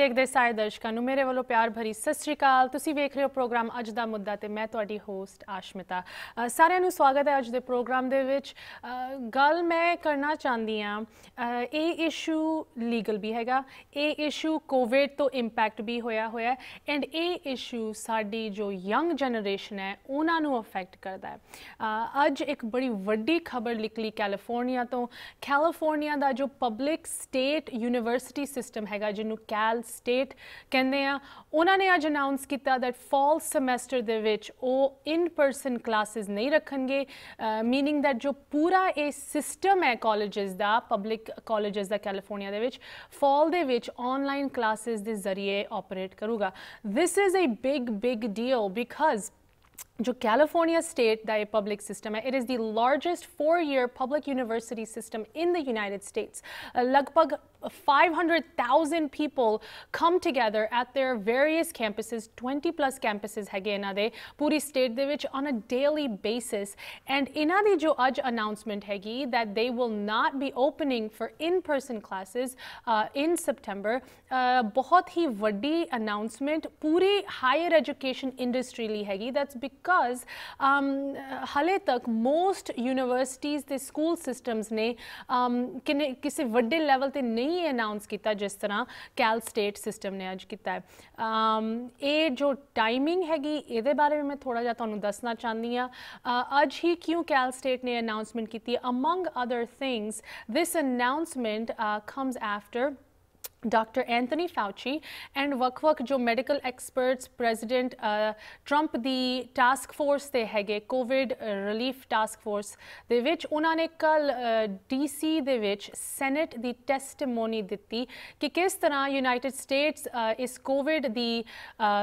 ਦੇਖਦੇ ਸਾਰੇ ਦਰਸ਼ਕਾਂ ਨੂੰ ਮੇਰੇ ਵੱਲੋਂ ਪਿਆਰ ਭਰੀ ਸਤਿ ਸ਼੍ਰੀ ਅਕਾਲ ਤੁਸੀਂ ਵੇਖ ਰਹੇ ਹੋ ਪ੍ਰੋਗਰਾਮ ਅੱਜ ਦਾ ਮੁੱਦਾ ਤੇ ਮੈਂ ਤੁਹਾਡੀ ਹੋਸਟ ਆਸ਼ਮਿਤਾ ਸਾਰਿਆਂ ਨੂੰ ਸਵਾਗਤ ਹੈ ਅੱਜ ਦੇ ਪ੍ਰੋਗਰਾਮ ਦੇ ਵਿੱਚ ਗੱਲ ਮੈਂ ਕਰਨਾ ਚਾਹੁੰਦੀ ਆ ਇਹ ਇਸ਼ੂ ਲੀਗਲ ਵੀ ਹੈਗਾ ਇਹ ਇਸ਼ੂ ਕੋਵਿਡ ਤੋਂ ਇੰਪੈਕਟ ਵੀ ਹੋਇਆ ਹੋਇਆ ਐਂਡ ਇਹ ਇਸ਼ੂ ਸਾਡੀ ਜੋ ਯੰਗ ਜਨਰੇਸ਼ਨ ਹੈ ਉਹਨਾਂ ਨੂੰ ਅਫੈਕਟ ਕਰਦਾ ਹੈ ਅੱਜ ਇੱਕ ਬੜੀ ਵੱਡੀ ਖਬਰ ਨਿਕਲੀ ਕੈਲੀਫੋਰਨੀਆ ਤੋਂ ਕੈਲੀਫੋਰਨੀਆ ਦਾ ਜੋ ਪਬਲਿਕ ਸਟੇਟ ਯੂਨੀਵਰਸਿਟੀ ਸਿਸਟਮ ਹੈਗਾ ਜਿਹਨੂੰ ਕੈਲ ਸਟੇਟ ਕਹਿੰਦੇ ਆ ਉਹਨਾਂ ਨੇ ਅੱਜ ਅਨਾਉਂਸ ਕੀਤਾ ਦੈਟ ਫਾਲ ਸਮੈਸਟਰ ਦੇ ਵਿੱਚ ਉਹ ਇਨ ਪਰਸਨ ਕਲਾਸਿਸ ਨਹੀਂ ਰੱਖਣਗੇ ਮੀਨਿੰਗ ਦੈਟ ਜੋ ਪੂਰਾ ਇਹ ਸਿਸਟਮ ਹੈ ਕਾਲਜਸ ਦਾ ਪਬਲਿਕ ਕਾਲਜਸ ਦਾ ਕੈਲੀਫੋਰਨੀਆ ਦੇ ਵਿੱਚ ਫਾਲ ਦੇ ਵਿੱਚ ਆਨਲਾਈਨ ਕਲਾਸਿਸ ਦੇ ਜ਼ਰੀਏ ਆਪਰੇਟ ਕਰੂਗਾ this is a big big deal because जो कैलिफोर्निया स्टेट का पब्लिक सिस्टम है it is the largest four year public university system in the United States लगभग 500,000 people come together at their various campuses, 20 plus campuses hage puri state de on a daily basis and inadi jo aj announcement hagi that they will not be opening for in person classes uh, in September uh, bahut hi vaddi announcement puri higher education industry li hagi that's because um, hale tak most universities the school systems ne um kise vadde level te nahi ਨਹੀਂ announce ਕੀਤਾ ਜਿਸ ਤਰ੍ਹਾਂ ਕੈਲ state system ਨੇ ਅੱਜ ਕੀਤਾ ਹੈ ਇਹ ਜੋ ਟਾਈਮਿੰਗ ਹੈਗੀ ਇਹਦੇ ਬਾਰੇ ਮੈਂ ਥੋੜਾ ਜਿਹਾ ਤੁਹਾਨੂੰ ਦੱਸਣਾ ਚਾਹੁੰਦੀ ਆ ਅੱਜ ਹੀ ਕਿਉਂ ਕੈਲ ਸਟੇਟ ਨੇ ਅਨਾਉਂਸਮੈਂਟ ਕੀਤੀ among other things this announcement uh, comes after doctor Anthony Fauci and ਵੱਖ-ਵੱਖ ਜੋ ਮੈਡੀਕਲ ਐਕਸਪਰਟਸ ਪ੍ਰੈਜ਼ੀਡੈਂਟ 트럼ਪ ਦੀ ਟਾਸਕ ਫੋਰਸ ਤੇ ਹੈਗੇ ਕੋਵਿਡ ਰਿਲੀਫ ਟਾਸਕ ਫੋਰਸ ਦੇ ਵਿੱਚ ਉਹਨਾਂ ਨੇ ਕੱਲ ਡੀਸੀ ਦੇ ਵਿੱਚ ਸੈਨੇਟ ਦੀ ਟੈਸਟੀਮੋਨੀ ਦਿੱਤੀ ਕਿ ਕਿਸ ਤਰ੍ਹਾਂ ਯੂਨਾਈਟਿਡ ਸਟੇਟਸ ਇਸ ਕੋਵਿਡ ਦੀ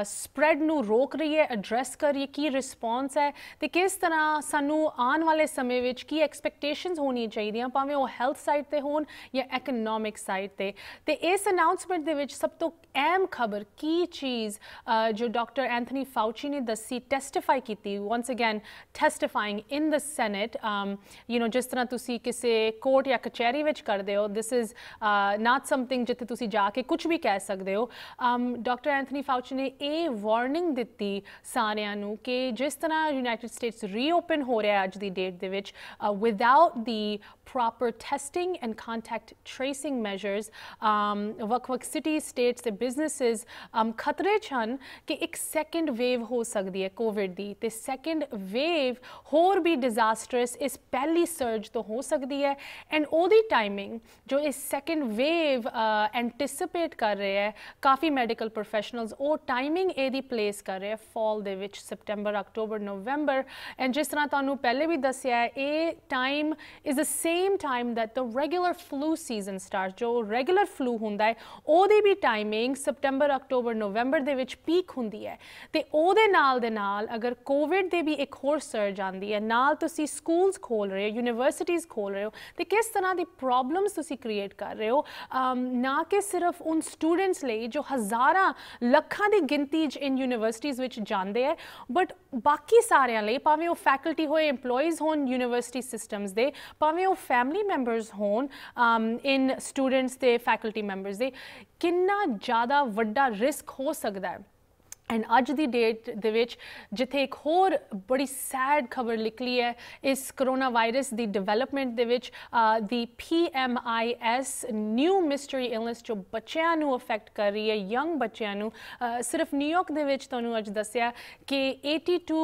ਸਪਰੈਡ ਨੂੰ ਰੋਕ ਰਹੀ ਹੈ ਐਡਰੈਸ ਕਰ ਰਹੀ ਹੈ ਕੀ ਰਿਸਪੌਂਸ ਹੈ ਤੇ ਕਿਸ ਤਰ੍ਹਾਂ ਸਾਨੂੰ ਆਉਣ ਵਾਲੇ ਸਮੇਂ ਵਿੱਚ ਕੀ ਐਕਸਪੈਕਟੇਸ਼ਨਸ ਹੋਣੀ ਚਾਹੀਦੀਆਂ ਭਾਵੇਂ ਉਹ ਹੈਲਥ ਸਾਈਡ ਤੇ ਹੋਣ ਜਾਂ ਇਕਨੋਮਿਕ ਸਾਈਡ ਤੇ ਤੇ ਇਸ ਅਨਾਉਂਸਮੈਂਟ ਦੇ ਵਿੱਚ ਸਭ ਤੋਂ ਅਹਿਮ ਖਬਰ ਕੀ ਚੀਜ਼ ਜੋ ਡਾਕਟਰ ਐਂਥਨੀ ਫਾਉਚੀ ਨੇ ਦੱਸੀ ਟੈਸਟੀਫਾਈ ਕੀਤੀ once again testifying in the senate you know ਜਿਸ ਤਰ੍ਹਾਂ ਤੁਸੀਂ ਕਿਸੇ ਕੋਰਟ ਜਾਂ ਕਚਹਿਰੀ ਵਿੱਚ ਕਰਦੇ ਹੋ ਥਿਸ ਇਜ਼ ਨਾਟ ਸਮਥਿੰਗ ਜਿੱਥੇ ਤੁਸੀਂ ਜਾ ਕੇ ਕੁਝ ਵੀ ਕਹਿ ਸਕਦੇ ਹੋ um, ਡਾਕਟਰ ਐਂਥਨੀ ਫਾਉਚੀ ਨੇ ਇਹ ਵਾਰਨਿੰਗ ਦਿੱਤੀ ਸਾਰਿਆਂ ਨੂੰ ਕਿ ਜਿਸ ਤਰ੍ਹਾਂ ਯੂਨਾਈਟਿਡ ਸਟੇਟਸ ਰੀਓਪਨ ਹੋ ਰਿਹਾ ਅੱਜ ਦੀ ਡੇਟ ਦੇ ਵਿੱਚ ਵਿਦਆਊਟ ਦੀ proper testing and contact tracing measures um, ਵੱਖ-ਵੱਖ ਸਿਟੀ ਸਟੇਟਸ ਤੇ ਬਿਜ਼ਨੈਸਸ um, ਖਤਰੇ 'ਚ ਹਨ ਕਿ ਇੱਕ ਸੈਕੰਡ ਵੇਵ ਹੋ ਸਕਦੀ ਹੈ ਕੋਵਿਡ ਦੀ ਤੇ ਸੈਕੰਡ ਵੇਵ ਹੋਰ ਵੀ ਡਿਜ਼ਾਸਟਰਸ ਇਸ ਪਹਿਲੀ ਸਰਜ ਤੋਂ ਹੋ ਸਕਦੀ ਹੈ ਐਂਡ ਉਹਦੀ ਟਾਈਮਿੰਗ ਜੋ ਇਸ ਸੈਕੰਡ ਵੇਵ ਐਂਟੀਸਿਪੇਟ ਕਰ ਰਿਹਾ ਹੈ ਕਾਫੀ ਮੈਡੀਕਲ ਪ੍ਰੋਫੈਸ਼ਨਲਸ ਉਹ ਟਾਈਮਿੰਗ ਇਹਦੀ ਪਲੇਸ ਕਰ ਰਿਹਾ ਫਾਲ ਦੇ ਵਿੱਚ ਸਪਟੈਂਬਰ ਅਕਟੋਬਰ ਨਵੰਬਰ ਐਂਡ ਜਿਸ ਤਰ੍ਹਾਂ ਤੁਹਾਨੂੰ ਪਹਿਲੇ ਵੀ ਦੱਸਿਆ ਇਹ time is a same same time that the regular flu season start ਜੋ ਰੈਗੂਲਰ ਫਲੂ ਹੁੰਦਾ ਹੈ ਉਹਦੀ ਵੀ ਟਾਈਮਿੰਗ ਸਪਟੈਂਬਰ ਅਕਟੋਬਰ ਨਵੰਬਰ ਦੇ ਵਿੱਚ ਪੀਕ ਹੁੰਦੀ ਹੈ ਤੇ ਉਹਦੇ ਨਾਲ ਦੇ ਨਾਲ ਅਗਰ ਕੋਵਿਡ ਦੇ ਵੀ ਇੱਕ ਹੋਰ ਸਰਜ ਆਂਦੀ ਹੈ ਨਾਲ ਤੁਸੀਂ ਸਕੂਲਸ ਖੋਲ ਰਹੇ ਹੋ ਯੂਨੀਵਰਸਿਟੀਆਂ ਖੋਲ ਰਹੇ ਹੋ ਤੇ ਕਿਸ ਤਰ੍ਹਾਂ ਦੀ ਪ੍ਰੋਬਲਮਸ ਤੁਸੀਂ ਕ੍ਰੀਏਟ ਕਰ ਰਹੇ ਹੋ ਨਾ ਕਿ ਸਿਰਫ ਉਨ ਸਟੂਡੈਂਟਸ ਲਈ ਜੋ ਹਜ਼ਾਰਾਂ ਲੱਖਾਂ ਦੀ ਗਿਣਤੀ 'ਚ ਇਨ ਯੂਨੀਵਰਸਿਟੀਆਂ ਵਿੱਚ ਜਾਂਦੇ ਹੈ ਬਟ ਬਾਕੀ ਸਾਰਿਆਂ ਲਈ ਭਾਵੇਂ ਉਹ ਫੈਕਲਟੀ ਹੋਏ EMPLOYEES ਹੋਣ ਯੂਨੀਵਰਸਿਟੀ ਸਿਸਟਮਸ ਦੇ ਭਾਵੇਂ ਉਹ ਫੈਮਿਲੀ ਮੈਂਬਰਸ ਹੋਣ ਇਨ um, ਸਟੂਡੈਂਟਸ ਤੇ ਫੈਕਲਟੀ ਮੈਂਬਰਸ ਦੇ ਕਿੰਨਾ ਜ਼ਿਆਦਾ ਵੱਡਾ ਰਿਸਕ ਹੋ ਸਕਦਾ ਹੈ ਐਂਡ ਅੱਜ ਦੀ ਡੇਟ ਦੇ ਵਿੱਚ ਜਿੱਥੇ ਇੱਕ ਹੋਰ ਬੜੀ ਸੈਡ ਖਬਰ ਨਿਕਲੀ ਹੈ ਇਸ ਕਰੋਨਾ ਵਾਇਰਸ ਦੀ ਡਿਵੈਲਪਮੈਂਟ ਦੇ ਵਿੱਚ ਦੀ PMIS ਨਿਊ ਮਿਸਟਰੀ ਇਲਨੈਸ ਜੋ ਬੱਚਿਆਂ ਨੂੰ ਅਫੈਕਟ ਕਰ ਰਹੀ ਹੈ ਯੰਗ ਬੱਚਿਆਂ ਨੂੰ ਸਿਰਫ ਨਿਊਯਾਰਕ ਦੇ ਵਿੱਚ ਤੁਹਾਨੂੰ ਅੱਜ ਦੱਸਿਆ ਕਿ 82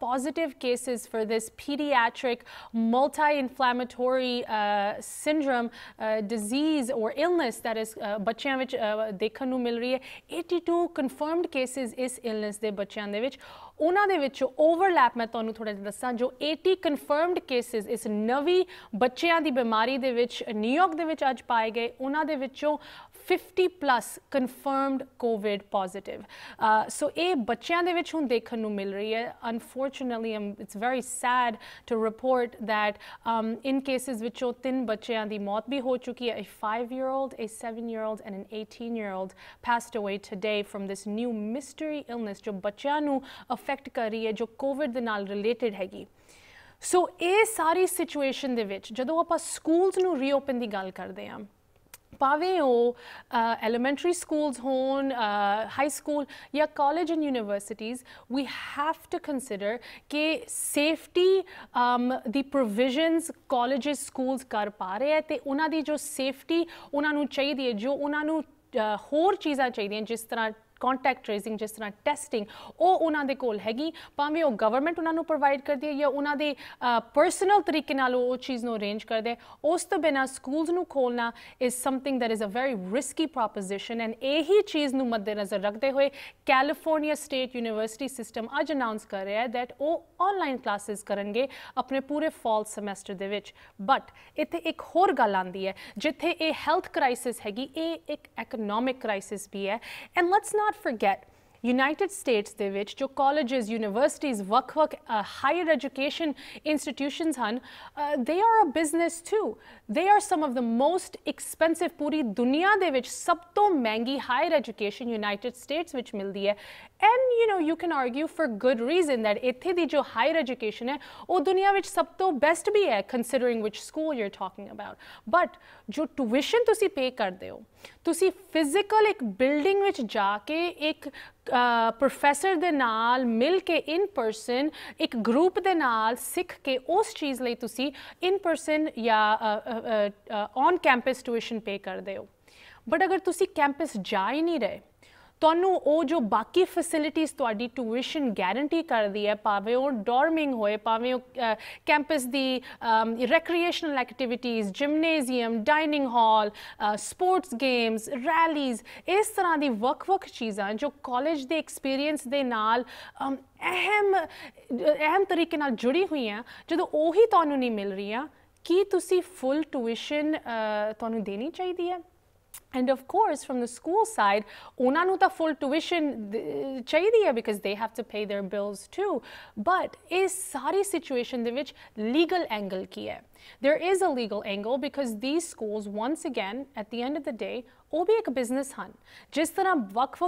positive cases for this paediatric multi inflammatory syndrome disease or illness that ਇਸ ਬੱਚਿਆਂ ਵਿੱਚ ਦੇਖਣ ਨੂੰ ਮਿਲ ਰਹੀ ਹੈ 82 ਕਨਫਰਮਡ ਕੇਸਸ ਇਸ ਇਲਨੈਸ ਦੇ ਬੱਚਿਆਂ ਦੇ ਵਿੱਚ ਉਹਨਾਂ ਦੇ ਵਿੱਚ ਓਵਰਲੈਪ ਮੈਂ ਤੁਹਾਨੂੰ ਥੋੜਾ ਜਿਹਾ ਦੱਸਾਂ ਜੋ 80 ਕਨਫਰਮਡ ਕੇਸਿਸ ਇਸ ਨਵੀਂ ਬੱਚਿਆਂ ਦੀ ਬਿਮਾਰੀ ਦੇ ਵਿੱਚ ਨਿਊਯਾਰਕ ਦੇ ਵਿੱਚ ਅੱਜ ਪਾਏ ਗਏ ਉਹਨਾਂ ਦੇ ਵਿੱਚੋਂ 50 plus confirmed COVID positive. Uh, so, a bachyan which vich can dekhan Unfortunately, it's very sad to report that um, in cases which tin bachyan di maut bhi a five year old, a seven year old, and an 18 year old passed away today from this new mystery illness, jo bachyanu affect kari hai, COVID the related hai ki. So, a sari situation de vich, jado schools nu reopen the gal kar ਭਾਵੇਂ ਉਹ elementary schools ਹੋਣ high school ਜਾਂ college and universities ਵੀ have to consider ਕਿ safety ਦੀ provisions colleges schools ਕਰ ਪਾ ਰਹੇ ਹੈ ਤੇ ਉਹਨਾਂ ਦੀ ਜੋ ਸੇਫਟੀ ਉਹਨਾਂ ਨੂੰ ਚਾਹੀਦੀ ਹੈ ਜੋ ਉਹਨਾਂ ਨੂੰ ਹੋਰ ਚੀਜ਼ਾਂ ਚਾਹੀਦੀਆਂ ਜਿਸ ਤਰ੍ਹਾਂ ਕੰਟੈਕਟ ਟ੍ਰੇਸਿੰਗ ਜਿਸ ਤਰ੍ਹਾਂ ਟੈਸਟਿੰਗ ਉਹ ਉਹਨਾਂ ਦੇ ਕੋਲ ਹੈਗੀ ਭਾਵੇਂ ਉਹ ਗਵਰਨਮੈਂਟ ਉਹਨਾਂ ਨੂੰ ਪ੍ਰੋਵਾਈਡ ਕਰਦੀ ਹੈ ਜਾਂ ਉਹਨਾਂ ਦੇ ਪਰਸਨਲ ਤਰੀਕੇ ਨਾਲ ਉਹ ਚੀਜ਼ ਨੂੰ ਅਰੇਂਜ ਕਰਦੇ ਉਸ ਤੋਂ ਬਿਨਾ ਸਕੂਲਸ ਨੂੰ ਖੋਲਣਾ ਇਸ something that is a very risky proposition and ਇਹੀ ਚੀਜ਼ ਨੂੰ ਮੱਦੇਨਜ਼ਰ ਰੱਖਦੇ ਹੋਏ ਕੈਲੀਫੋਰਨੀਆ ਸਟੇਟ ਯੂਨੀਵਰਸਿਟੀ ਸਿਸਟਮ ਅੱਜ ਅਨਾਉਂਸ ਕਰ ਰਿਹਾ ਹੈ ਦੈਟ ਉਹ ਆਨਲਾਈਨ ਕਲਾਸਿਸ ਕਰਨਗੇ ਆਪਣੇ ਪੂਰੇ ਫਾਲ ਸੈਮੈਸਟਰ ਦੇ ਵਿੱਚ ਬਟ ਇੱਥੇ ਇੱਕ ਹੋਰ ਗੱਲ ਆਂਦੀ ਹੈ ਜਿੱਥੇ ਇਹ ਹੈਲਥ ਕ੍ਰਾਈਸਿਸ ਹੈਗੀ ਇਹ ਇੱਕ ਇਕਨੋਮਿਕ ਕ੍ਰਾਈਸਿਸ ਵੀ ਹੈ ਐਂਡ ਲੈਟਸ ਨਾ not forget यूनाइटेड स्टेट्स ਦੇ ਵਿੱਚ ਜੋ ਕਾਲਜਸ ਯੂਨੀਵਰਸਿਟੀਜ਼ ਵੱਖ-ਵੱਖ ਹਾਇਰ ਐਜੂਕੇਸ਼ਨ ਇੰਸਟੀਟਿਊਸ਼ਨਸ ਹਨ they are a business too they are some of the most expensive ਪੂਰੀ ਦੁਨੀਆ ਦੇ ਵਿੱਚ ਸਭ ਤੋਂ ਮਹਿੰਗੀ ਹਾਇਰ ਐਜੂਕੇਸ਼ਨ ਯੂਨਾਈਟਿਡ ਸਟੇਟਸ ਵਿੱਚ ਮਿਲਦੀ ਹੈ and you know you can argue for good reason that ਇੱਥੇ ਦੀ ਜੋ ਹਾਇਰ ਐਜੂਕੇਸ਼ਨ ਹੈ ਉਹ ਦੁਨੀਆ ਵਿੱਚ ਸਭ ਤੋਂ ਬੈਸਟ ਵੀ ਹੈ considering which school you are talking about but ਜੋ ਟਿਊਸ਼ਨ ਤੁਸੀਂ ਪੇ ਕਰਦੇ ਹੋ ਤੁਸੀਂ ਫਿਜ਼ੀਕਲ ਇੱਕ ਬਿਲਡਿੰਗ ਵਿੱਚ ਜਾ ਕੇ ਇੱਕ ਪ੍ਰੋਫੈਸਰ ਦੇ ਨਾਲ ਮਿਲ ਕੇ ਇਨ ਪਰਸਨ ਇੱਕ ਗਰੁੱਪ ਦੇ ਨਾਲ ਸਿੱਖ ਕੇ ਉਸ ਚੀਜ਼ ਲਈ ਤੁਸੀਂ ਇਨ ਪਰਸਨ ਜਾਂ ਔਨ ਕੈਂਪਸ ਟਿਊਸ਼ਨ ਪੇ ਕਰਦੇ ਹੋ ਬਟ ਅਗਰ ਤੁਸੀਂ ਕੈਂਪਸ ਜਾ ਹੀ ਨਹੀਂ ਰਹੇ ਤੁਹਾਨੂੰ ਉਹ ਜੋ ਬਾਕੀ ਫੈਸਿਲਿਟੀਆਂ ਤੁਹਾਡੀ ਟਿਊਸ਼ਨ ਗਾਰੰਟੀ ਕਰਦੀ ਹੈ ਭਾਵੇਂ ਉਹ ਡਾਰਮਿੰਗ ਹੋਏ ਭਾਵੇਂ ਉਹ ਕੈਂਪਸ ਦੀ recreational activities gymnasium dining hall sports games rallies ਇਸ ਤਰ੍ਹਾਂ ਦੀ ਵੱਖ-ਵੱਖ ਚੀਜ਼ਾਂ ਜੋ ਕਾਲਜ ਦੇ ਐਕਸਪੀਰੀਅੰਸ ਦੇ ਨਾਲ ਅਹਿਮ ਅਹਿਮ ਤਰੀਕੇ ਨਾਲ ਜੁੜੀ ਹੋਈਆਂ ਜਦੋਂ ਉਹੀ ਤੁਹਾਨੂੰ ਨਹੀਂ ਮਿਲ ਰਹੀਆਂ ਕੀ ਤੁਸੀਂ ਫੁੱਲ ਟਿਊਸ਼ਨ ਤੁਹਾਨੂੰ ਦੇਣੀ ਚਾਹੀਦੀ ਹੈ And of course, from the school side, una nuta full tuition uh, chahiye because they have to pay their bills too. But is sari situation de which legal angle ki hai. There is a legal angle because these schools, once again, at the end of the day, will be a business hunt. Just the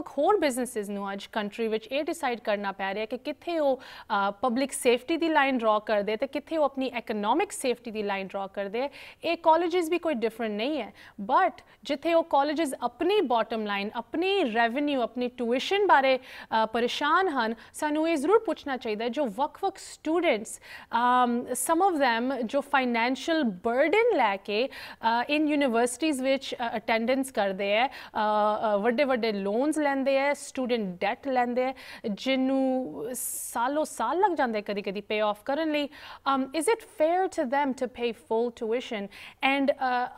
core businesses in the country, which they decide karna pare ke kithe wo, uh, public safety the line draw kar de, te kithe wo apni economic safety the line draw kar de, e colleges bhi koi different nahi hai. But jithe wo colleges apni bottom line, apni revenue, apni tuition bare uh, parishan han, sanu e zarur puchna chahi jo vakvak students, um, some of them jo financial financial burden ਲੈ ਕੇ ਇਨ ਯੂਨੀਵਰਸਿਟੀਆਂ ਵਿੱਚ attendance ਕਰਦੇ ਐ ਵੱਡੇ ਵੱਡੇ loans ਲੈਂਦੇ ਐ ਸਟੂਡੈਂਟ ਡੈਟ ਲੈਂਦੇ ਐ ਜਿਹਨੂੰ ਸਾਲੋ ਸਾਲ ਲੱਗ ਜਾਂਦੇ ਕਦੀ ਕਦੀ ਪੇ ਆਫ ਕਰਨ ਲਈ is it fair to them to pay full tuition and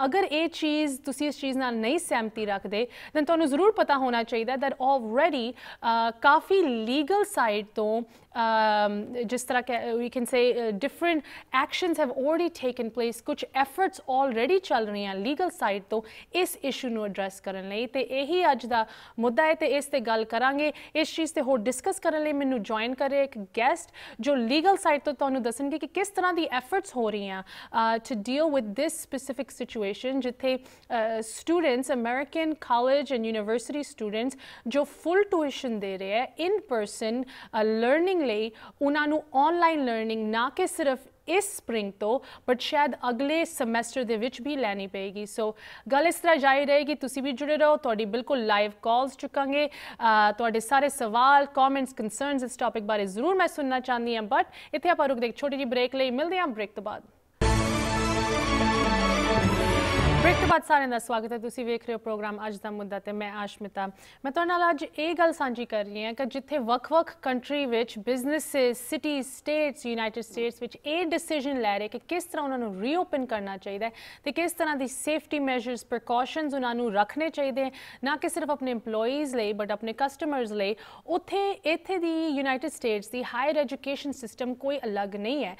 ਅਗਰ ਇਹ ਚੀਜ਼ ਤੁਸੀਂ ਇਸ ਚੀਜ਼ ਨਾਲ ਨਹੀਂ ਸਹਿਮਤੀ ਰੱਖਦੇ ਤਾਂ ਤੁਹਾਨੂੰ ਜ਼ਰੂਰ ਪਤਾ ਹੋਣਾ ਚਾਹੀਦਾ that already ਕਾਫੀ ਲੀਗਲ ਸਾਈਡ ਤੋਂ just um, like we can say uh, different actions have already taken place kuch efforts already chal rahi hain legal side to is issue nu address karan layi te ehi ajj da mudda hai te is te gal karange is cheez te hor discuss karan layi mainu join kare guest jo legal side to tonu dassan ge ki kis tarah di efforts ho rahi hain to deal with this specific situation jithe uh, students american college and university students jo full tuition de rahe hain in person uh, learning ਲਈ ਉਹਨਾਂ ਨੂੰ online learning ਨਾ ਕਿ ਸਿਰਫ ਇਸ spring ਤੋਂ but ਸ਼ਾਇਦ ਅਗਲੇ ਸੈਮੈਸਟਰ ਦੇ ਵਿੱਚ ਵੀ ਲੈਣੀ ਪਏਗੀ ਸੋ ਗੱਲ ਇਸ ਤਰ੍ਹਾਂ ਜਾਈ ਰਹੇਗੀ ਤੁਸੀਂ ਵੀ ਜੁੜੇ ਰਹੋ ਤੁਹਾਡੀ ਬਿਲਕੁਲ ਲਾਈਵ ਕਾਲਸ ਚੁੱਕਾਂਗੇ ਤੁਹਾਡੇ ਸਾਰੇ ਸਵਾਲ ਕਮੈਂਟਸ ਕਨਸਰਨਸ ਇਸ ਟਾਪਿਕ ਬਾਰੇ ਜ਼ਰੂਰ ਮੈਂ ਸੁਣਨਾ ਚਾਹੁੰਦੀ ਹਾਂ ਬਟ ਇੱਥੇ ਆਪਾਂ ਰੁਕਦੇ ਇੱਕ ਛੋਟੀ ਜਿਹੀ ਬ੍ਰੇਕ ਲਈ ਮਿਲਦੇ ਹਾਂ ਬ੍ਰੇਕ ਤੋਂ ਬਾਅਦ ਬ੍ਰੇਕ ਤੋਂ ਬਾਅਦ ਸਾਰਿਆਂ ਦਾ ਸਵਾਗਤ ਹੈ ਤੁਸੀਂ ਵੇਖ ਰਹੇ ਹੋ ਪ੍ਰੋਗਰਾਮ ਅੱਜ ਦਾ ਮੁੱਦਾ ਤੇ ਮੈਂ ਆਸ਼ਮਿਤਾ ਮੈਂ ਤੁਹਾਡੇ ਨਾਲ ਅੱਜ ਇਹ ਗੱਲ ਸਾਂਝੀ ਕਰ ਰਹੀ ਹਾਂ ਕਿ ਜਿੱਥੇ ਵੱਖ-ਵੱਖ ਕੰਟਰੀ ਵਿੱਚ businesses city states United States ਵਿੱਚ ਇਹ ਡਿਸੀਜਨ ਲੈ ਰਹੇ ਕਿ ਕਿਸ ਤਰ੍ਹਾਂ ਉਹਨਾਂ ਨੂੰ ਰੀਓਪਨ ਕਰਨਾ ਚਾਹੀਦਾ ਹੈ ਤੇ ਕਿਸ ਤਰ੍ਹਾਂ ਦੀ ਸੇਫਟੀ ਮੈਜਰਸ ਪ੍ਰੀਕਾਸ਼ਨਸ ਉਹਨਾਂ ਨੂੰ ਰੱਖਣੇ ਚਾਹੀਦੇ ਨਾ ਕਿ ਸਿਰਫ ਆਪਣੇ EMPLOYEES ਲਈ ਬਟ ਆਪਣੇ ਕਸਟਮਰਸ ਲਈ ਉੱਥੇ ਇੱਥੇ ਦੀ ਯੂਨਾਈਟਿਡ ਸਟੇਟਸ ਦੀ ਹਾਇਰ ਐਜੂਕੇਸ਼ਨ ਸਿਸਟਮ ਕੋਈ ਅਲੱਗ ਨਹੀਂ ਹੈ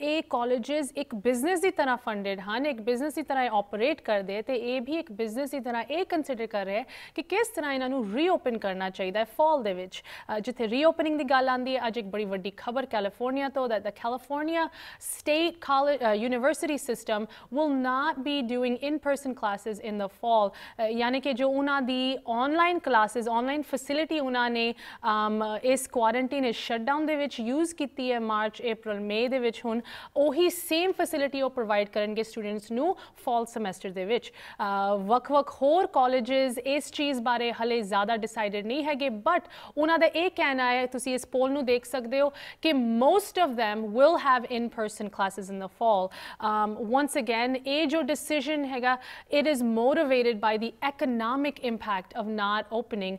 ਇਹ ਕਾਲਜਸ ਇੱਕ ਬਿਜ਼ਨਸ ਦੀ ਤਰ੍ਹਾਂ ਫੰਡਡ ਹਨ ਇੱਕ ਬਿਜ਼ਨਸ ਦੀ ਤਰ੍ਹਾਂ ਆਪਰੇਟ ਆਪਰੇਟ ਕਰਦੇ ਤੇ ਇਹ ਵੀ ਇੱਕ ਬਿਜ਼ਨਸ ਦੀ ਤਰ੍ਹਾਂ ਇਹ ਕਨਸਿਡਰ ਕਰ ਰਿਹਾ ਹੈ ਕਿ ਕਿਸ ਤਰ੍ਹਾਂ ਇਹਨਾਂ ਨੂੰ ਰੀਓਪਨ ਕਰਨਾ ਚਾਹੀਦਾ ਹੈ ਫਾਲ ਦੇ ਵਿੱਚ ਜਿੱਥੇ ਰੀਓਪਨਿੰਗ ਦੀ ਗੱਲ ਆਂਦੀ ਹੈ ਅੱਜ ਇੱਕ ਬੜੀ ਵੱਡੀ ਖਬਰ ਕੈਲੀਫੋਰਨੀਆ ਤੋਂ that the California state college university system will not be doing in person classes in the fall ਯਾਨੀ ਕਿ ਜੋ ਉਹਨਾਂ ਦੀ ਆਨਲਾਈਨ ਕਲਾਸਿਸ ਆਨਲਾਈਨ ਫੈਸਿਲਿਟੀ ਉਹਨਾਂ ਨੇ ਇਸ ਕੁਆਰੰਟਾਈਨ ਇਸ ਸ਼ਟਡਾਊਨ ਦੇ ਵਿੱਚ ਯੂਜ਼ ਕੀਤੀ ਹੈ ਮਾਰਚ ਅਪ੍ਰੈਲ ਮਈ ਦੇ ਵਿੱਚ ਹੁਣ ਉਹੀ ਸੇਮ ਫੈਸਿਲਿਟੀ ਉਹ ਪ੍ਰੋਵਾਈਡ ਕਰਨਗੇ ਸਟੂਡੈਂਟਸ ਨੂੰ ਫਾਲ ਸਮੈਸਟਰ ਸਮੈਸਟਰ ਦੇ ਵਿੱਚ ਵਕ ਵਕ ਹੋਰ ਕਾਲਜਸ ਇਸ ਚੀਜ਼ ਬਾਰੇ ਹਲੇ ਜ਼ਿਆਦਾ ਡਿਸਾਈਡਡ ਨਹੀਂ ਹੈਗੇ ਬਟ ਉਹਨਾਂ ਦਾ ਇਹ ਕਹਿਣਾ ਹੈ ਤੁਸੀਂ ਇਸ ਪੋਲ ਨੂੰ ਦੇਖ ਸਕਦੇ ਹੋ ਕਿ most of them will have in person classes in the fall um once again ਇਹ ਜੋ ਡਿਸੀਜਨ ਹੈਗਾ it is motivated by the economic impact of not opening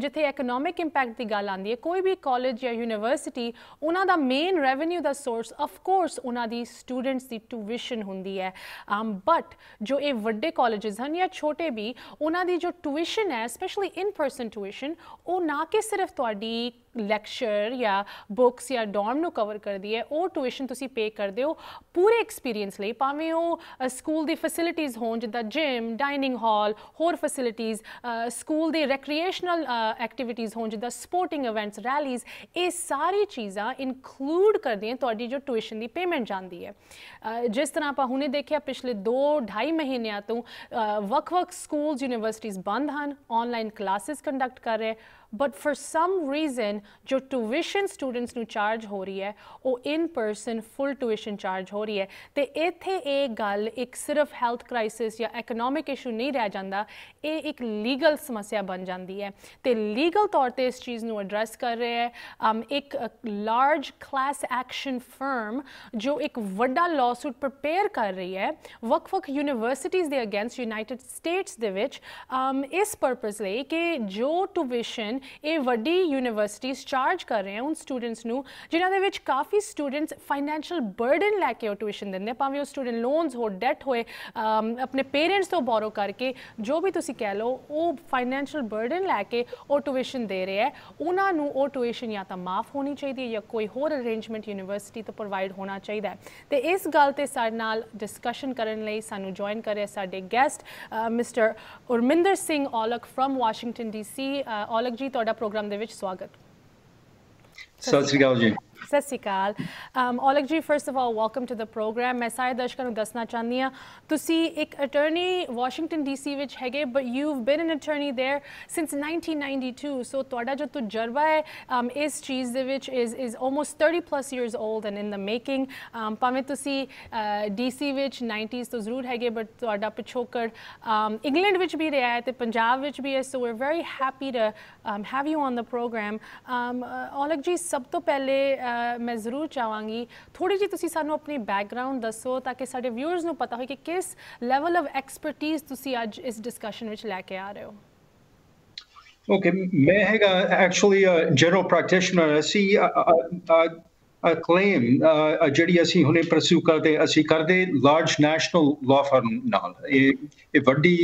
ਜਿੱਥੇ ਇਕਨੋਮਿਕ ਇੰਪੈਕਟ ਦੀ ਗੱਲ ਆਂਦੀ ਹੈ ਕੋਈ ਵੀ ਕਾਲਜ ਜਾਂ ਯੂਨੀਵਰਸਿਟੀ ਉਹਨਾਂ ਦਾ ਮੇਨ ਰੈਵਨਿਊ ਦਾ ਸੋਰਸ ਆਫ ਕੋਰਸ ਉਹਨਾਂ ਦੀ ਸਟੂਡੈਂਟਸ ਦੀ ਟਿਊਸ਼ਨ ਹੁੰਦੀ ਹੈ ਅਮ um, ਬਟ ਜੋ ਜੋ ਇਹ ਵੱਡੇ ਕਾਲਜਸ ਹਨ ਜਾਂ ਛੋਟੇ ਵੀ ਉਹਨਾਂ ਦੀ ਜੋ ਟਿਊਸ਼ਨ ਹੈ ਸਪੈਸ਼ਲੀ ਇਨ ਪਰਸਨ ਟਿਊਸ਼ਨ ਉਹ ਨਾ ਕਿ ਸਿਰਫ ਤੁਹਾਡੀ ਲੈਕਚਰ ਜਾਂ ਬੁੱਕਸ ਜਾਂ ਡੋਰਮ ਨੂੰ ਕਵਰ ਕਰਦੀ ਹੈ ਉਹ ਟਿਊਸ਼ਨ ਤੁਸੀਂ ਪੇ ਕਰਦੇ ਹੋ ਪੂਰੇ ਐਕਸਪੀਰੀਅੰਸ ਲਈ ਭਾਵੇਂ ਉਹ ਸਕੂਲ ਦੀ ਫੈਸਿਲਿਟੀਆਂ ਹੋਣ ਜਿੱਦਾਂ ਜਿਮ ਡਾਈਨਿੰਗ ਹਾਲ ਹੋਰ ਫੈਸਿਲਿਟੀਆਂ ਸਕੂਲ ਦੇ ਰੈਕਰੀਏਸ਼ਨਲ ਐਕਟੀਵਿਟੀਆਂ ਹੋਣ ਜਿੱਦਾਂ ਸਪੋਰਟਿੰਗ ਇਵੈਂਟਸ ਰੈਲੀਜ਼ ਇਹ ਸਾਰੀ ਚੀਜ਼ਾਂ ਇਨਕਲੂਡ ਕਰਦੀਆਂ ਤੁਹਾਡੀ ਜੋ ਟਿਊਸ਼ਨ ਦੀ ਪੇਮੈਂਟ ਜਾਂਦੀ ਹੈ ਜਿਸ ਤਰ੍ਹਾਂ ਆਪਾਂ ਹੁਣੇ ਦੇਖਿਆ ਪਿਛਲੇ 2 2.5 ਮਹੀਨਿਆਂ ਤੋਂ ਵੱਖ-ਵੱਖ ਸਕੂਲਸ ਯੂਨੀਵਰਸਿਟੀਆਂ ਬੰਦ ਹਨ ਆਨਲਾਈਨ ਕਲਾਸਿਸ ਕੰਡਕਟ ਕਰ ਰਹੇ ਬਟ ਫॉर ਸਮ ਰੀਜ਼ਨ ਜੋ ਟਿਊਸ਼ਨ ਸਟੂਡੈਂਟਸ ਨੂੰ ਚਾਰਜ ਹੋ ਰਹੀ ਹੈ ਉਹ in person full tuition charge ਹੋ ਰਹੀ ਹੈ ਤੇ ਇੱਥੇ ਇਹ ਗੱਲ ਇੱਕ ਸਿਰਫ ਹੈਲਥ ਕ੍ਰਾਈਸਿਸ ਜਾਂ ਇਕਨੋਮਿਕ ਇਸ਼ੂ ਨਹੀਂ ਰਹਿ ਜਾਂਦਾ ਇਹ ਇੱਕ ਲੀਗਲ ਸਮੱਸਿਆ ਬਣ ਜਾਂਦੀ ਹੈ ਤੇ ਲੀਗਲ ਤੌਰ ਤੇ ਇਸ ਚੀਜ਼ ਨੂੰ ਐਡਰੈਸ ਕਰ ਰਹੇ ਹੈ ਅਮ ਇੱਕ ਲਾਰਜ ਕਲਾਸ ਐਕਸ਼ਨ ਫਰਮ ਜੋ ਇੱਕ ਵੱਡਾ ਲਾਸੂਟ ਪ੍ਰਪੇਅਰ ਕਰ ਰਹੀ ਹੈ ਵਕ ਵਕ ਯੂਨੀਵਰਸਿਟੀਆਂ ਦੇ ਅਗੇਂਸਟ ਯੂਨਾਈਟਿਡ ਸਟੇਟਸ ਦੇ ਵਿੱਚ ਅਮ ਇਸ ਪਰਪਸ ਲਈ ਕਿ ਜੋ ਟਿਊਸ਼ਨ ਦਿਨ ਇਹ ਵੱਡੀ ਯੂਨੀਵਰਸਿਟੀਆਂ ਚਾਰਜ ਕਰ ਰਹੇ ਹਨ ਸਟੂਡੈਂਟਸ ਨੂੰ ਜਿਨ੍ਹਾਂ ਦੇ ਵਿੱਚ ਕਾਫੀ ਸਟੂਡੈਂਟਸ ਫਾਈਨੈਂਸ਼ੀਅਲ ਬਰਡਨ ਲੈ ਕੇ ਉਹ ਟਿਊਸ਼ਨ ਦਿੰਦੇ ਭਾਵੇਂ ਉਹ ਸਟੂਡੈਂਟ ਲੋਨਸ ਹੋ ਡੈਟ ਹੋਏ ਆਪਣੇ ਪੇਰੈਂਟਸ ਤੋਂ ਬੋਰੋ ਕਰਕੇ ਜੋ ਵੀ ਤੁਸੀਂ ਕਹਿ ਲਓ ਉਹ ਫਾਈਨੈਂਸ਼ੀਅਲ ਬਰਡਨ ਲੈ ਕੇ ਉਹ ਟਿਊਸ਼ਨ ਦੇ ਰਿਹਾ ਹੈ ਉਹਨਾਂ ਨੂੰ ਉਹ ਟਿਊਸ਼ਨ ਜਾਂ ਤਾਂ ਮਾਫ ਹੋਣੀ ਚਾਹੀਦੀ ਹੈ ਜਾਂ ਕੋਈ ਹੋਰ ਅਰੇਂਜਮੈਂਟ ਯੂਨੀਵਰਸਿਟੀ ਤੋਂ ਪ੍ਰੋਵਾਈਡ ਹੋਣਾ ਚਾਹੀਦਾ ਹੈ ਤੇ ਇਸ ਗੱਲ ਤੇ ਸਾਡੇ ਨਾਲ ਡਿਸਕਸ਼ਨ ਕਰਨ ਲਈ ਸਾਨੂੰ ਜੁਆਇਨ ਕਰਿਆ ਸਾਡੇ guest mister Urminder Singh Aulakh firm Washington DC Aulakh ji ji ਤੁਹਾਡਾ ਪ੍ਰੋਗਰਾਮ ਦੇ ਵਿੱਚ ਸਵਾਗਤ ਸਤਿ ਸ੍ਰੀ ਅਕਾਲ ਜੀ ਸਤਿ ਸ਼੍ਰੀ Akal Aulakh ji first of all welcome to the programme ਮੈਂ ਸਾਰੇ ਦਰਸ਼ਕਾਂ ਨੂੰ ਦੱਸਣਾ ਚਾਹੁੰਦੀ ਆ ਤੁਸੀਂ ਇੱਕ ਅਟਾਰਨੀ ਵਾਸ਼ਿੰਗਟਨ ਡੀਸੀ ਵਿੱਚ ਹੈਗੇ but you have been an attorney there since 1992 so ਤੁਹਾਡਾ ਜੋ ਤਜਰਬਾ ਹੈ ਇਸ ਚੀਜ਼ ਦੇ ਵਿੱਚ is is almost 30 plus years old and in the making ਭਾਵੇਂ ਤੁਸੀਂ ਡੀਸੀ ਵਿੱਚ 90s ਤੋਂ ਜ਼ਰੂਰ ਹੈਗੇ ਬਟ ਤੁਹਾਡਾ ਪਿਛੋਕੜ ਇੰਗਲੈਂਡ ਵਿੱਚ ਵੀ ਰਿਹਾ ਹੈ ਤੇ ਪੰਜਾਬ ਵਿੱਚ ਵੀ ਹੈ so we are very happy to have you on the programme Aulakh ji ਸਭ ਤੋਂ ਪਹਿਲੇ ਮੈਂ ਜ਼ਰੂਰ ਚਾਹਾਂਗੀ ਥੋੜੀ ਜੀ ਤੁਸੀਂ ਸਾਨੂੰ ਆਪਣੀ ਬੈਕਗ੍ਰਾਉਂਡ ਦੱਸੋ ਤਾਂ ਕਿ ਸਾਡੇ ਵਿਊਅਰਸ ਨੂੰ ਪਤਾ ਹੋਵੇ ਕਿ ਕਿਸ ਲੈਵਲ ਆਫ ਐਕਸਪਰਟਿਜ਼ ਤੁਸੀਂ ਅੱਜ ਇਸ ਡਿਸਕਸ਼ਨ ਵਿੱਚ ਲੈ ਕੇ ਆ ਰਹੇ ਹੋ ਓਕੇ ਮੈਂ ਹੈਗਾ actually a general practitioner a claim ਜਿਹੜੀ ਅਸੀਂ ਹੁਣੇ ਪਰਸੂ ਕਰਦੇ ਅਸੀਂ ਕਰਦੇ ਲਾਰਜ ਨੈਸ਼ਨਲ ਲਾ ਫਰਮ ਨਾਲ ਇਹ ਇਹ ਵੱਡੀ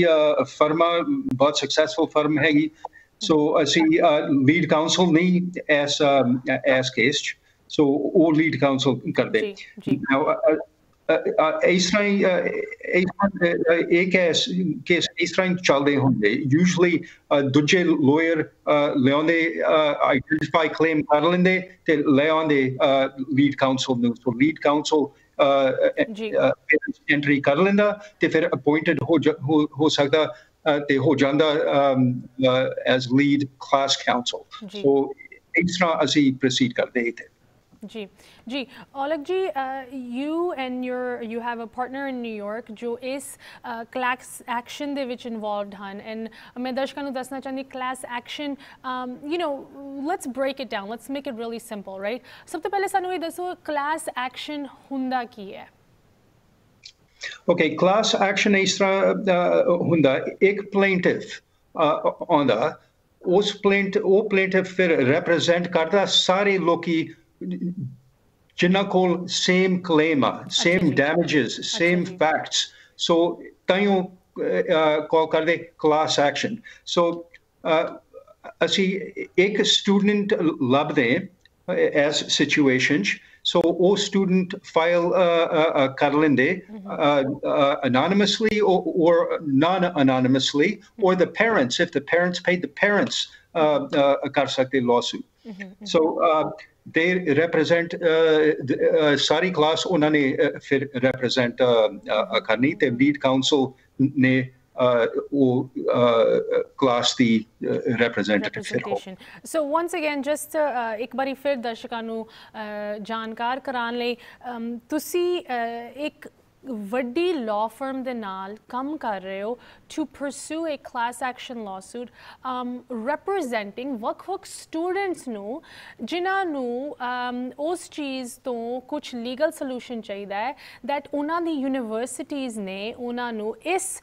ਫਰਮਾ ਬਹੁਤ ਸਕਸੈਸਫੁਲ ਫਰਮ ਹੈਗੀ ਸੋ ਅਸੀਂ ਲੀਡ ਕਾਉਂਸਲ ਨਹੀਂ ਐਸ ਐਸ ਕੇਸ ਸੋ ਉਹ ਲੀਡ ਕਾਉਂਸਲ ਕਰਦੇ ਇਸ ਤਰ੍ਹਾਂ ਹੀ ਇਹ ਕੇਸ ਕੇਸ ਇਸ ਤਰ੍ਹਾਂ ਚੱਲਦੇ ਹੁੰਦੇ ਯੂਜੂਲੀ ਦੂਜੇ ਲਾਇਰ ਲਿਓਨੇ ਆਈਡੈਂਟੀਫਾਈ ਕਲੇਮ ਕਰ ਲੈਂਦੇ ਤੇ ਲਿਓਨੇ ਲੀਡ ਕਾਉਂਸਲ ਨੂੰ ਸੋ ਲੀਡ ਕਾਉਂਸਲ ਐਂਟਰੀ ਕਰ ਲੈਂਦਾ ਤੇ ਫਿਰ ਅਪਾਇੰਟਡ ਹੋ ਸਕਦਾ ਤੇ ਹੋ ਜਾਂਦਾ as lead class counsel so ਇਸ ਤਰ੍ਹਾਂ ਅਸੀਂ ਪ੍ਰੋਸੀਡ ਕਰਦੇ ਇੱਥੇ G. G. Oleg G, uh, you and your you have a partner in New York, who is uh, class action which involved han and Medashkanu Dasna Chandi class action. Um, you know, let's break it down. Let's make it really simple, right? So class action hunda ki Okay, class action extra hunda ek plaintiff uh, on the plaintiff, plaintiff represent karta sari loki. Jinnakol, same claim, uh, same damages, same facts. So, tayo uh, uh, call karde class action. So, asi ek student labde as situations. So, o student file karlinde mm-hmm. anonymously or non anonymously, or mm-hmm. the parents, if the parents paid the parents, karsakte lawsuit. Mm-hmm, so, ਦੇ represent uh, uh, ਸਾਰੀ class ਉਹਨਾਂ ਨੇ ਫਿਰ represent ਕਰਨੀ ਤੇ lead council ਨੇ ਉਹ class ਦੀ representative ਫਿਰ ਹੋ ਸੋ ਵਾਂਸ ਅਗੇਨ ਜਸਟ ਇੱਕ ਵਾਰੀ ਫਿਰ ਦਰਸ਼ਕਾਂ ਨੂੰ ਜਾਣਕਾਰ ਕਰਾਉਣ ਲਈ ਤੁਸੀਂ ਇੱਕ ਵੱਡੀ ਲਾਅ ਫਰਮ ਦੇ ਨਾਲ ਕੰਮ ਕਰ ਰਹੇ ਹੋ to pursue a class action lawsuit um representing ਵੱਖ-ਵੱਖ ਸਟੂਡੈਂਟਸ ਨੂੰ ਜਿਨ੍ਹਾਂ ਨੂੰ um, ਉਸ ਚੀਜ਼ ਤੋਂ ਕੁਝ ਲੀਗਲ ਸੋਲੂਸ਼ਨ ਚਾਹੀਦਾ ਹੈ ਥੈਟ ਉਹਨਾਂ ਦੀ ਯੂਨੀਵਰਸਿਟੀਆਂ ਨੇ ਉਹਨਾਂ ਨੂੰ ਇਸ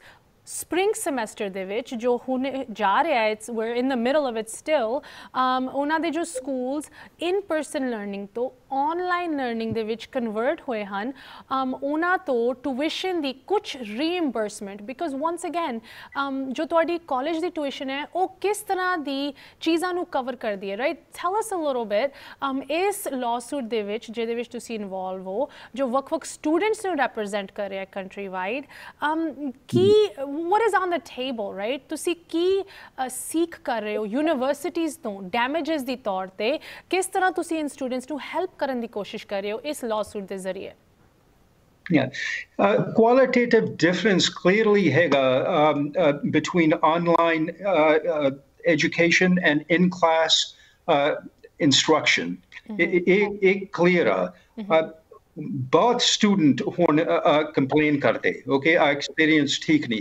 ਸਪ੍ਰਿੰਗ ਸੈਮੈਸਟਰ ਦੇ ਵਿੱਚ ਜੋ ਹੁਣ ਜਾ ਰਿਹਾ ਹੈ it's we in the middle of it still ਉਹਨਾਂ ਦੇ ਜੋ ਸਕੂਲਸ ਇਨ ਪਰਸਨ ਲਰਨਿੰਗ ਤੋਂ ਆਨਲਾਈਨ ਲਰਨਿੰਗ ਦੇ ਵਿੱਚ ਕਨਵਰਟ ਹੋਏ ਹਨ ਅਮ ਉਹਨਾਂ ਤੋਂ ਟਿਊਸ਼ਨ ਦੀ ਕੁਝ reimbursement because once again um ਜੋ ਤੁਹਾਡੀ ਕਾਲਜ ਦੀ ਟਿਊਸ਼ਨ ਹੈ ਉਹ ਕਿਸ ਤਰ੍ਹਾਂ ਦੀ ਚੀਜ਼ਾਂ ਨੂੰ ਕਵਰ ਕਰਦੀ ਹੈ right tell us a little bit um ਇਸ ਲਾਸੂਟ ਦੇ ਵਿੱਚ ਜਿਹਦੇ ਵਿੱਚ ਤੁਸੀਂ ਇਨਵੋਲਵ ਹੋ ਜੋ ਵੱਖ-ਵੱਖ ਸਟੂਡੈਂਟਸ ਨੂੰ ਰੈਪਰੈਜ਼ੈਂਟ ਕਰ ਰਿਹਾ ਹੈ ਕੰਟਰੀ ਵਾਈਡ ਅਮ ਕੀ what is on the table right ਤੁਸੀਂ ਕੀ ਸੀਖ ਕਰ ਰਹੇ ਹੋ ਯੂਨੀਵਰਸਿਟੀਆਂ ਤੋਂ ਡੈਮੇਜਸ ਦੀ ਤੌਰ ਤੇ ਕਿਸ ਤਰ੍ਹਾਂ ਤੁਸੀਂ ਇਨ ਸਟੂਡੈਂਟਸ ਨੂੰ ਹੈਲਪ ਕਰਨ ਦੀ ਕੋਸ਼ਿਸ਼ ਕਰ ਰਹੇ ਹੋ ਇਸ ਲਾਅਸੂਟ ਦੇ ਜ਼ਰੀਏ Yeah. Uh, qualitative difference clearly Hega, um, uh, between online uh, uh, education and in class uh, instruction. Mm-hmm. It Uh, Both student horn complain karte, okay, I experience tikni.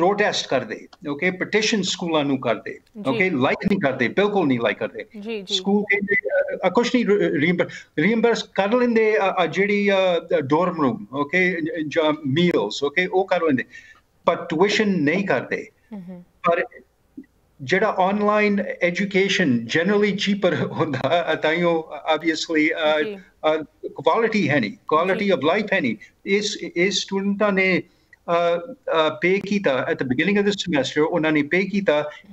protest karde, okay, petition school anu karde, okay, like nahi karde, bilkul nahi like karde. School ke ਕੁਛ ਨਹੀਂ ਰੀਇੰਬਰਸ ਕਰ ਲੈਂਦੇ ਆ ਜਿਹੜੀ dorm room okay ਜਾਂ meals okay ਉਹ ਕਰ ਲੈਂਦੇ ਪਰ ਟਿਊਸ਼ਨ ਨਹੀਂ ਕਰਦੇ ਪਰ ਜਿਹੜਾ ਆਨਲਾਈਨ ਐਜੂਕੇਸ਼ਨ ਜਨਰਲੀ ਚੀਪਰ ਹੁੰਦਾ ਤਾਂ ਉਹ ਆਬਵੀਅਸਲੀ ਕੁਆਲਿਟੀ ਹੈ ਨਹੀਂ ਕੁਆਲਿਟੀ ਆਫ ਲਾਈਫ ਹੈ ਨਹੀਂ ਇਸ ਇਸ ਸਟੂਡੈਂਟਾਂ ਨੇ uh, uh at the beginning of the semester or nani pay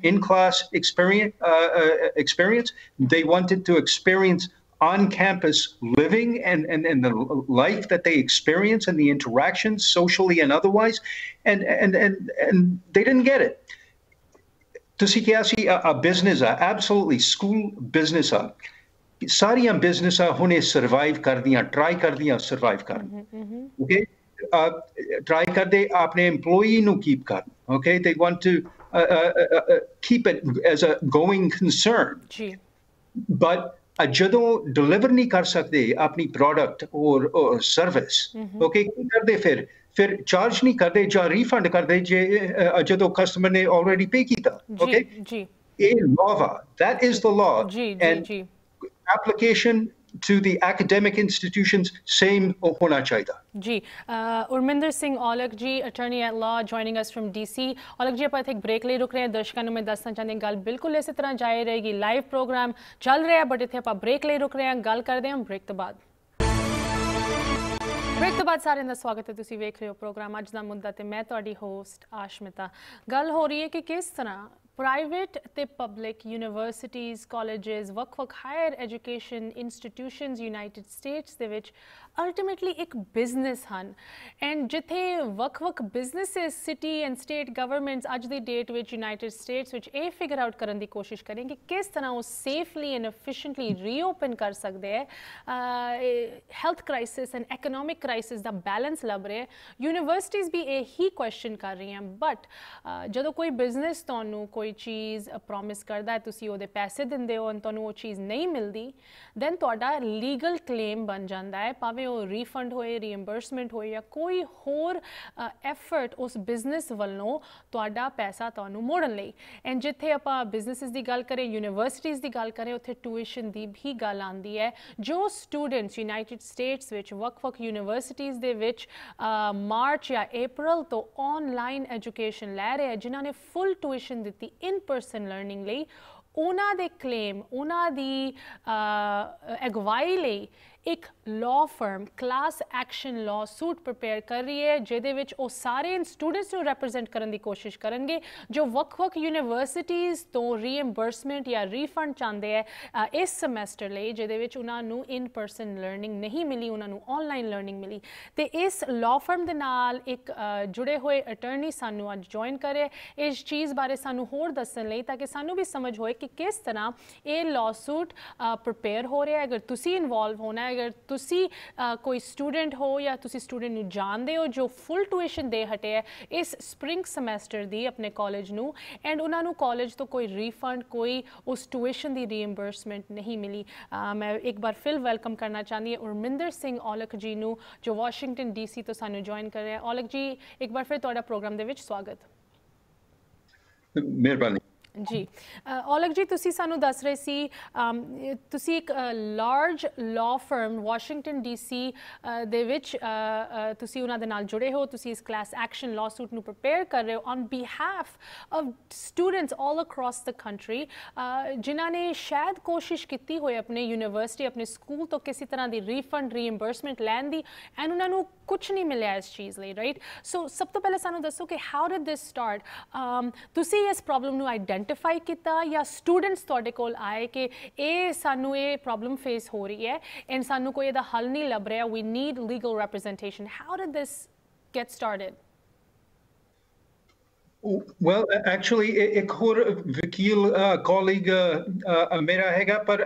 in class experience, uh, uh, experience. They wanted to experience on campus living and, and, and the life that they experience and the interactions socially and otherwise. And, and, and, and they didn't get it. To see kiasi a business, absolutely school business. Sariyan business, hune survive kardiyan, try kardiyan, survive kardiyan. Mm-hmm, mm-hmm. Okay? Try ਕਰਦੇ ਆਪਣੇ EMPLOYEE ਨੂੰ keep ਕਰ okay they want to keep it as a going concern ਜੀ but ਜਦੋਂ deliver ਨਹੀਂ ਕਰ ਸਕਦੇ ਆਪਣੀ ਪ੍ਰੋਡਕਟ ਔਰ ਸਰਵਿਸ ਓਕੇ ਕੀ ਕਰਦੇ ਫਿਰ ਫਿਰ ਚਾਰਜ ਨਹੀਂ ਕਰਦੇ ਜਾਂ ਰੀਫੰਡ ਕਰਦੇ ਜੇ ਜਦੋਂ ਕਸਟਮਰ ਨੇ ਆਲਰੇਡੀ ਪੇ ਕੀਤਾ ਓਕੇ ਜੀ ਇਹ ਲਾਵਾ that is the law and application to the academic institutions, same hona chahiye. Ji, uh, Urminder Singh Aulag ji, attorney at law, joining us from DC. Aulag ji, ਆਪਾਂ ਇੱਥੇ ਇੱਕ break ਲਈ ਰੁਕ ਰਹੇ ਹਾਂ ਦਰਸ਼ਕਾਂ ਨੂੰ ਮੈਂ ਦੱਸਣਾ ਚਾਹੁੰਦੀ ਹਾਂ ਗੱਲ ਬਿਲਕੁਲ ਇਸੇ ਤਰ੍ਹਾਂ ਜਾਰੀ ਰਹੇਗੀ ਲਾਈਵ ਪ੍ਰੋਗਰਾਮ ਚੱਲ ਰਿਹਾ ਬਟ ਇੱਥੇ ਆਪਾਂ ਬ੍ਰੇਕ ਲਈ ਰੁਕ ਰਹੇ ਹਾਂ ਗੱਲ ਕਰਦੇ ਹਾਂ ਬ੍ਰੇਕ ਤੋਂ ਬਾਅਦ ਬ੍ਰੇਕ ਤੋਂ ਬਾਅਦ ਸਾਰਿਆਂ ਦਾ ਸਵਾਗਤ ਹੈ ਤੁਸੀਂ ਵੇਖ ਰਹੇ ਹੋ ਪ੍ਰੋਗਰਾਮ ਅੱਜ ਦਾ ਮੁੱਦਾ ਤੇ ਮੈਂ ਤੁਹਾਡੀ ਹੋਸਟ ਆਸ਼ਮਿਤਾ ਗੱਲ ਹੋ ਰਹੀ ਹੈ ਕਿ ਕਿਸ ਤਰ੍ਹਾਂ private ਤੇ public universities colleges work for higher education institutions united states ਦੇ ਵਿੱਚ ਅਲਟੀਮੇਟਲੀ ਇੱਕ ਬਿਜ਼ਨਸ ਹਨ ਐਂਡ ਜਿੱਥੇ ਵੱਖ-ਵੱਖ businesses city and state governments ਅੱਜ ਦੀ ਡੇਟ ਵਿੱਚ ਯੂਨਾਈਟਿਡ ਸਟੇਟਸ ਵਿੱਚ ਇਹ ਫਿਗਰ ਆਊਟ ਕਰਨ ਦੀ ਕੋਸ਼ਿਸ਼ ਕਰੇ ਕਿ ਕਿਸ ਤਰ੍ਹਾਂ ਉਹ ਸੇਫਲੀ ਐਂਡ ਐਫੀਸ਼ੀਐਂਟਲੀ ਰੀਓਪਨ ਕਰ ਸਕਦੇ ਹੈ health crisis and economic crisis ਦਾ ਬੈਲੈਂਸ ਲੱਭ ਰਹੇ ਯੂਨੀਵਰਸਿਟੀਆਂ ਵੀ ਇਹ ਹੀ ਕੁਐਸਚਨ ਕਰ ਰਹੀਆਂ ਬਟ ਜਦੋਂ ਕੋਈ ਬਿਜ਼ਨਸ ਤੁਹਾਨੂੰ ਕੋਈ ਚੀਜ਼ ਪ੍ਰੋਮਿਸ ਕਰਦਾ ਹੈ ਤੁਸੀਂ ਉਹਦੇ ਪੈਸੇ ਦਿੰਦੇ ਹੋ ਤੁਹਾਨੂੰ ਉਹ ਚੀਜ਼ ਨਹੀਂ ਮਿਲਦੀ ਦੈਨ ਤੁਹਾਡਾ ਲੀਗਲ ਕਲੇਮ ਬਣ ਜਾਂਦਾ ਹੈ ਭਾਵੇਂ ਉਹ ਰੀਫੰਡ ਹੋਏ ਰੀਇੰਬਰਸਮੈਂਟ ਹੋਏ ਜਾਂ ਕੋਈ ਹੋਰ ਐਫਰਟ ਉਸ ਬਿਜ਼ਨਸ ਵੱਲੋਂ ਤੁਹਾਡਾ ਪੈਸਾ ਤੁਹਾਨੂੰ ਮੋੜਨ ਲਈ ਐਂਡ ਜਿੱਥੇ ਆਪਾਂ ਬਿਜ਼ਨੈਸਿਸ ਦੀ ਗੱਲ ਕਰੇ ਯੂਨੀਵਰਸਿਟੀਆਂ ਦੀ ਗੱਲ ਕਰੇ ਉੱਥੇ ਟਿਊਸ਼ਨ ਦੀ ਵੀ ਗੱਲ ਆਉਂਦੀ ਹੈ ਜੋ ਸਟੂਡੈਂਟਸ ਯੂਨਾਈਟਿਡ ਸਟੇਟਸ ਵਿੱਚ ਵੱਖ-ਵੱਖ ਯੂਨੀਵਰਸਿਟੀਆਂ ਦੇ ਵਿੱਚ ਮਾਰਚ ਜਾਂ ਅਪ੍ਰੈਲ ਤੋਂ ਆਨਲਾਈਨ ਐਜੂਕੇਸ਼ਨ ਲੈ ਰਹੇ ਜਿਨ੍ਹਾਂ ਨੇ ਫੁੱਲ ਟਿਊਸ਼ਨ ਦਿੱਤੀ ਇਨ ਪਰਸਨ ਲਰਨਿੰਗ ਲਈ ਉਹਨਾਂ ਦੇ ਕਲੇਮ ਉਹਨਾਂ ਦੀ ਅਗਵਾਈ ਲਈ ਇੱਕ law firm class action lawsuit prepare ਕਰ ਰਹੀ ਹੈ ਜਿਹਦੇ ਵਿੱਚ ਉਹ ਸਾਰੇ ਸਟੂਡੈਂਟਸ ਨੂੰ ਰਿਪਰੈਜ਼ੈਂਟ ਕਰਨ ਦੀ ਕੋਸ਼ਿਸ਼ ਕਰਨਗੇ ਜੋ ਵੱਖ-ਵੱਖ ਯੂਨੀਵਰਸਿਟੀਆਂ ਤੋਂ ਰੀਇੰਬਰਸਮੈਂਟ ਜਾਂ ਰੀਫੰਡ ਚਾਹੁੰਦੇ ਹੈ ਇਸ ਸੈਮੈਸਟਰ ਲਈ ਜਿਹਦੇ ਵਿੱਚ ਉਹਨਾਂ ਨੂੰ ਇਨ ਪਰਸਨ ਲਰਨਿੰਗ ਨਹੀਂ ਮਿਲੀ ਉਹਨਾਂ ਨੂੰ ਆਨਲਾਈਨ ਲਰਨਿੰਗ ਮਿਲੀ ਤੇ ਇਸ ਲਾਅ ਫਰਮ ਦੇ ਨਾਲ ਇੱਕ ਜੁੜੇ ਹੋਏ ਅਟਾਰਨੀ ਸਾਨੂੰ ਅੱਜ ਜੁਆਇਨ ਕਰੇ ਇਸ ਚੀਜ਼ ਬਾਰੇ ਸਾਨੂੰ ਹੋਰ ਦੱਸਣ ਲਈ ਤਾਂ ਕਿ ਸਾਨੂੰ ਵੀ ਸਮਝ ਹੋਏ ਕਿ ਕਿਸ ਤਰ੍ਹਾਂ ਇਹ ਲਾਅ ਸੂਟ ਪ੍ਰਪੇਅਰ ਹੋ ਰਿਹਾ ਹੈ ਅਗਰ ਤੁਸੀਂ ਇਨਵੋਲਵ ਹੋਣਾ ਹੈ ਅਗਰ ਤੁਸੀਂ ਕੋਈ ਸਟੂਡੈਂਟ ਹੋ ਜਾਂ ਤੁਸੀਂ ਸਟੂਡੈਂਟ ਨੂੰ ਜਾਣਦੇ ਹੋ ਜੋ ਫੁੱਲ ਟਿਊਸ਼ਨ ਦੇ ਹਟੇ ਹੈ ਇਸ ਸਪ੍ਰਿੰਗ ਸਮੈਸਟਰ ਦੀ ਆਪਣੇ ਕਾਲਜ ਨੂੰ ਐਂਡ ਉਹਨਾਂ ਨੂੰ ਕਾਲਜ ਤੋਂ ਕੋਈ ਰੀਫੰਡ ਕੋਈ ਉਸ ਟਿਊਸ਼ਨ ਦੀ ਰੀਇੰਬਰਸਮੈਂਟ ਨਹੀਂ ਮਿਲੀ ਮੈਂ ਇੱਕ ਵਾਰ ਫਿਰ ਵੈਲਕਮ ਕਰਨਾ ਚਾਹੁੰਦੀ ਹਾਂ ਉਰਮਿੰਦਰ ਸਿੰਘ ਔਲਖ ਜੀ ਨੂੰ ਜੋ ਵਾਸ਼ਿੰਗਟਨ ਡੀਸੀ ਤੋਂ ਸਾਨੂੰ ਜੁਆਇਨ ਕਰ ਰਿਹਾ ਔਲਖ ਜੀ ਇੱਕ ਵਾਰ ਫਿਰ ਤੁਹਾਡਾ ਪ੍ਰੋਗਰਾਮ ਦੇ ਵਿੱਚ ਸਵਾਗਤ ਮਿਹਰਬਾਨੀ ਜੀ ਔਲਗ ਜੀ ਤੁਸੀਂ ਸਾਨੂੰ ਦੱਸ ਰਹੇ ਸੀ ਤੁਸੀਂ ਇੱਕ large law firm Washington DC ਦੇ ਵਿੱਚ ਤੁਸੀਂ ਉਹਨਾਂ ਦੇ ਨਾਲ ਜੁੜੇ ਹੋ ਤੁਸੀਂ ਇਸ ਕਲਾਸ ਐਕਸ਼ਨ ਲਾ ਸੂਟ ਨੂੰ ਪ੍ਰਪੇਅਰ ਕਰ ਰਹੇ ਹੋ on behalf of students all across the country ਜਿਨ੍ਹਾਂ ਨੇ ਸ਼ਾਇਦ ਕੋਸ਼ਿਸ਼ ਕੀਤੀ ਹੋਏ ਆਪਣੇ ਯੂਨੀਵਰਸਿਟੀ ਆਪਣੇ ਸਕੂਲ ਤੋਂ ਕਿਸੇ ਤਰ੍ਹਾਂ ਦੀ ਰੀਫੰਡ ਰੀਇੰਬਰਸਮੈਂਟ ਲੈਣ ਦੀ ਐਂਡ ਉਹਨਾਂ ਨੂੰ ਕੁਝ ਨਹੀਂ ਮਿਲਿਆ ਇਸ ਚੀਜ਼ ਲਈ ਰਾਈਟ ਸੋ ਸਭ ਤੋਂ ਪਹਿਲਾਂ ਸਾਨੂੰ ਦੱਸੋ ਕਿ ਹਾਊ ਡਿਡ ਦਿਸ ਸਟਾਰਟ ਤੁਸੀਂ ਇਸ ਪ੍ਰੋਬਲਮ ਨੂੰ ਆਈਡੈਂਟੀਫਾਈ ਕੀਤਾ ਜਾਂ ਸਟੂਡੈਂਟਸ ਤੁਹਾਡੇ ਕੋਲ ਆਏ ਕਿ ਇਹ ਸਾਨੂੰ ਇਹ ਪ੍ਰੋਬਲਮ ਫੇਸ ਹੋ ਰਹੀ ਹੈ ਐਂਡ ਸਾਨੂੰ ਕੋਈ ਇਹਦਾ ਹੱਲ ਨਹੀਂ ਲੱਭ ਰਿਹਾ we need legal representation how did this get started? Well, actually, एक और वकील colleague मेरा हैगा पर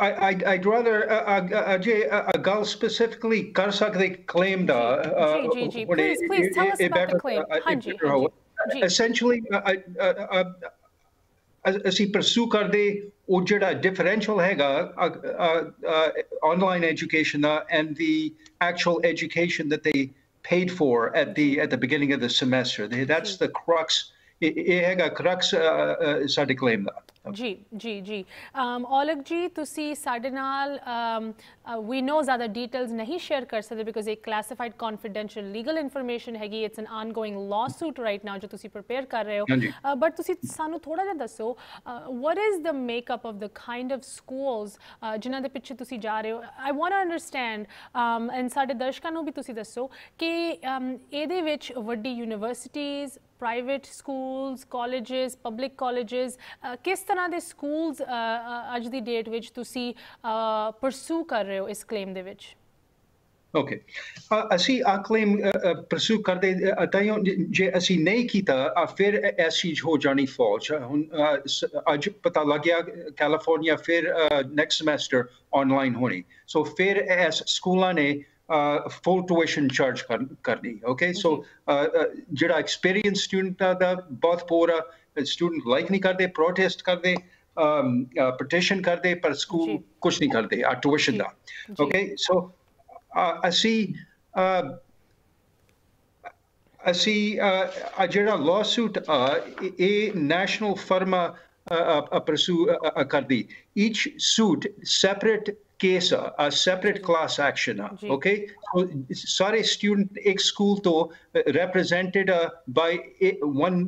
I, would rather uh, uh, uh a uh, uh, gal specifically karsak they claim uh, please, please tell us about the claim essentially as he pursue karde a differential hega online education and the actual education that they paid for at the at the beginning of the semester that's the crux ਇਹ ਹੈਗਾ ਕਰਕਸ ਸਾਡੇ claim ਦਾ ਜੀ ਜੀ ਜੀ ਔਲਗ ਜੀ ਤੁਸੀਂ ਸਾਡੇ ਨਾਲ ਵੀ ਨੋ ਜ਼ਿਆਦਾ ਡੀਟੇਲਸ ਨਹੀਂ ਸ਼ੇਅਰ ਕਰ ਸਕਦੇ ਬਿਕੋਜ਼ ਇਹ ਕਲਾਸੀਫਾਈਡ ਕੌਨਫੀਡੈਂਸ਼ੀਅਲ ਲੀਗਲ ਇਨਫੋਰਮੇਸ਼ਨ ਹੈਗੀ it's an ongoing suit right now ਜੋ ਤੁਸੀਂ ਪ੍ਰੇਪੇਅਰ ਕਰ ਰਹੇ ਹੋ ਬਟ ਤੁਸੀਂ ਸਾਨੂੰ ਥੋੜਾ ਜਿਹਾ ਦੱਸੋ what is the makeup of the kind of schools ਜਿਨ੍ਹਾਂ ਦੇ ਪਿੱਛੇ ਤੁਸੀਂ ਜਾ ਰਹੇ ਹੋ I want to understand and ਸਾਡੇ ਦਰਸ਼ਕਾਂ ਨੂੰ ਵੀ ਤੁਸੀਂ ਦੱਸੋ ਕਿ ਇਹਦੇ ਵਿੱਚ ਵੱਡੀ ਯੂਨੀਵਰਸਿਟੀਆਂ private schools colleges public colleges ਕਿਸ ਤਰ੍ਹਾਂ ਦੇ ਸਕੂਲਸ ਅੱਜ ਦੀ ਡੇਟ ਵਿੱਚ ਤੁਸੀਂ ਪਰਸੂ ਕਰ ਰਹੇ ਹੋ ਇਸ ਕਲੇਮ ਦੇ ਵਿੱਚ ਓਕੇ ਅਸੀਂ ਆ ਕਲੇਮ ਪਰਸੂ ਕਰਦੇ ਤਾਂ ਜੇ ਅਸੀਂ ਨਹੀਂ ਕੀਤਾ ਫਿਰ ਇਸ ਚੀਜ਼ ਹੋ ਜਾਣੀ ਫੌਜ ਹੁਣ ਅੱਜ ਪਤਾ ਲੱਗਿਆ ਕੈਲੀਫੋਰਨੀਆ ਫਿਰ ਨੈਕਸਟ ਸਮੈਸਟਰ ਆਨਲਾਈਨ ਹੋਣੀ ਸੋ ਫਿਰ ਇਸ ਸਕੂਲਾਂ ਨੇ ਫੁੱਲ ਟਿਊਸ਼ਨ ਚਾਰਜ ਕਰਨੀ ਓਕੇ ਸੋ ਜਿਹੜਾ ਐਕਸਪੀਰੀਅੰਸ ਸਟੂਡੈਂਟ ਦਾ ਬਹੁਤ ਪੂਰਾ ਸਟੂਡੈਂਟ ਲਾਈਕ ਨਹੀਂ ਕਰਦੇ ਪ੍ਰੋਟੈਸਟ ਕਰਦੇ ਪਟੀਸ਼ਨ ਕਰਦੇ ਪਰ ਸਕੂਲ ਕੁਝ ਨਹੀਂ ਕਰਦੇ ਆ ਟਿਊਸ਼ਨ ਦਾ ਓਕੇ ਸੋ ਅਸੀਂ ਅਸੀਂ ਜਿਹੜਾ ਲਾਸੂਟ ਇਹ ਨੈਸ਼ਨਲ ਫਰਮਾ ਅ ਪਰਸੂ ਕਰਦੀ ਈਚ ਸੂਟ ਸੈਪਰੇਟ ਕੇਸ ਆ ਅ ਸੈਪਰੇਟ ਕਲਾਸ ਐਕਸ਼ਨ ਆ ਓਕੇ ਸਾਰੇ ਸਟੂਡੈਂਟ ਇੱਕ ਸਕੂਲ ਤੋਂ represented by one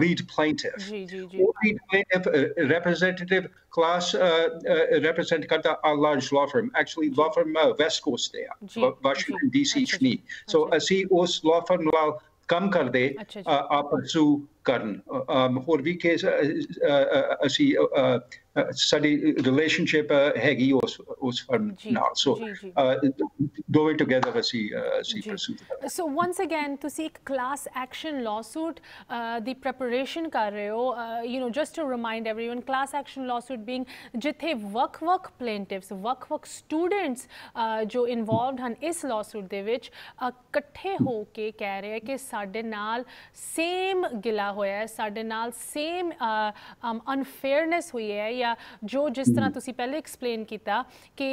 lead plaintiff ਜੀ ਜੀ ਜੀ ਉਹ lead plaintiff representative class represent ਕਰਦਾ ਆ large law firm actually law firm west coast ਦੇ ਆ ਵਾਸ਼ਿੰਗਟਨ ਡੀਸੀ ਚ ਨਹੀਂ ਸੋ ਅਸੀਂ ਉਸ ਲਾ ਫਰਮ ਨਾਲ ਕੰਮ ਕਰਦੇ ਆਪਸੂ ਕਰਨ ਹੋਰ ਵੀ ਕੇਸ ਅਸੀਂ uh, study relationship hegi os os now so do uh, it together as uh, see uh, see so once again to seek class action lawsuit uh, the preparation kar you know just to remind everyone class action lawsuit being jithe vak vak plaintiffs vak vak students uh, jo involved han is lawsuit de which ikatthe uh, ho ke keh ke sardinal same gila hoya hai sade same um, unfairness hui hai ਆ ਜੋ ਜਿਸ ਤਰ੍ਹਾਂ ਤੁਸੀਂ ਪਹਿਲੇ explain ਕੀਤਾ ਕਿ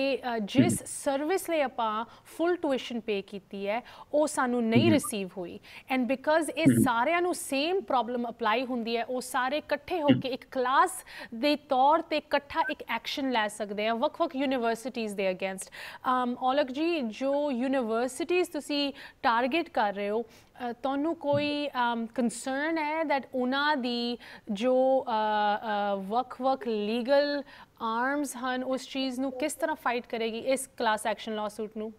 ਜਿਸ service ਲਈ ਆਪਾਂ ਫੁੱਲ ਟਿਊਸ਼ਨ ਪੇ ਕੀਤੀ ਹੈ ਉਹ ਸਾਨੂੰ ਨਹੀਂ ਰਿਸੀਵ ਹੋਈ ਐਂਡ ਬਿਕਾਜ਼ ਇਹ ਸਾਰਿਆਂ ਨੂੰ ਸੇਮ ਪ੍ਰੋਬਲਮ ਅਪਲਾਈ ਹੁੰਦੀ ਹੈ ਉਹ ਸਾਰੇ ਇਕੱਠੇ ਹੋ ਕੇ ਇੱਕ ਕਲਾਸ ਦੇ ਤੌਰ ਤੇ ਇਕੱਠਾ ਇੱਕ ਐਕਸ਼ਨ ਲੈ ਸਕਦੇ ਆ ਵੱਖ-ਵੱਖ ਯੂਨੀਵਰਸਿਟੀਆਂ ਦੇ ਅਗੇਂਸਟ ਆਮ ਔਲਕ ਜੀ ਜੋ ਯੂਨੀਵਰਸਿਟੀਆਂ ਤੁਸੀਂ ਟਾਰਗੇਟ ਕਰ ਰਹੇ ਹੋ ਤੁਹਾਨੂੰ ਕੋਈ ਕਨਸਰਨ ਹੈ ਥੈਟ ਉਹਨਾਂ ਦੀ ਜੋ ਵਕ ਵਕ ਲੀਗਲ ਆਰਮਸ ਹਨ ਉਸ ਚੀਜ਼ ਨੂੰ ਕਿਸ ਤਰ੍ਹਾਂ ਫਾਈਟ ਕਰੇਗੀ ਇਸ ਕਲਾਸ ਐਕਸ਼ਨ ਲਾਸੂਟ ਨੂੰ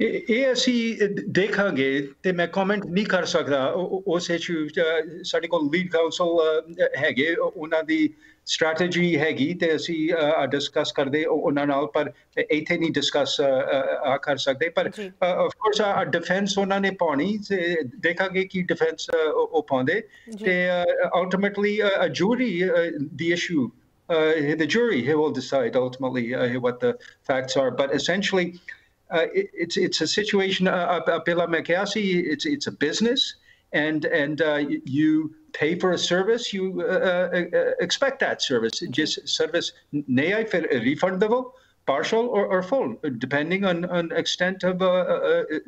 ਇਹ ਅਸੀਂ ਦੇਖਾਂਗੇ ਤੇ ਮੈਂ ਕਮੈਂਟ ਨਹੀਂ ਕਰ ਸਕਦਾ ਉਸ ਇਸ਼ੂ ਸਾਡੇ ਕੋਲ ਲੀਡ ਕਾਉਂਸਲ ਹੈਗੇ ਉਹਨਾਂ ਦੀ Strategy ਹੈਗੀ ਤੇ ਅਸੀਂ ਡਿਸਕਸ ਕਰਦੇ ਉਹਨਾਂ ਨਾਲ ਪਰ ਇੱਥੇ ਨਹੀਂ ਡਿਸਕਸ ਕਰ ਸਕਦੇ ਪਰ ਆਫ ਕੋਰਸ ਡਿਫੈਂਸ ਉਹਨਾਂ ਨੇ ਪਾਉਣੀ ਦੇਖਾਂਗੇ ਕਿ ਡਿਫੈਂਸ ਉਹ ਪਾਉਂਦੇ ਤੇ ਅਲਟੀਮੇਟਲੀ ਅ ਜੂਰੀ ਦੀ issue Uh, the jury he will decide ultimately uh, what the facts are. But essentially, uh, it, it's it's a situation. Abila uh, it's it's a business, and and you pay for a service, you uh, uh, uh, expect that service. Mm-hmm. Just service nea refundable, partial or, or full, depending on, on extent of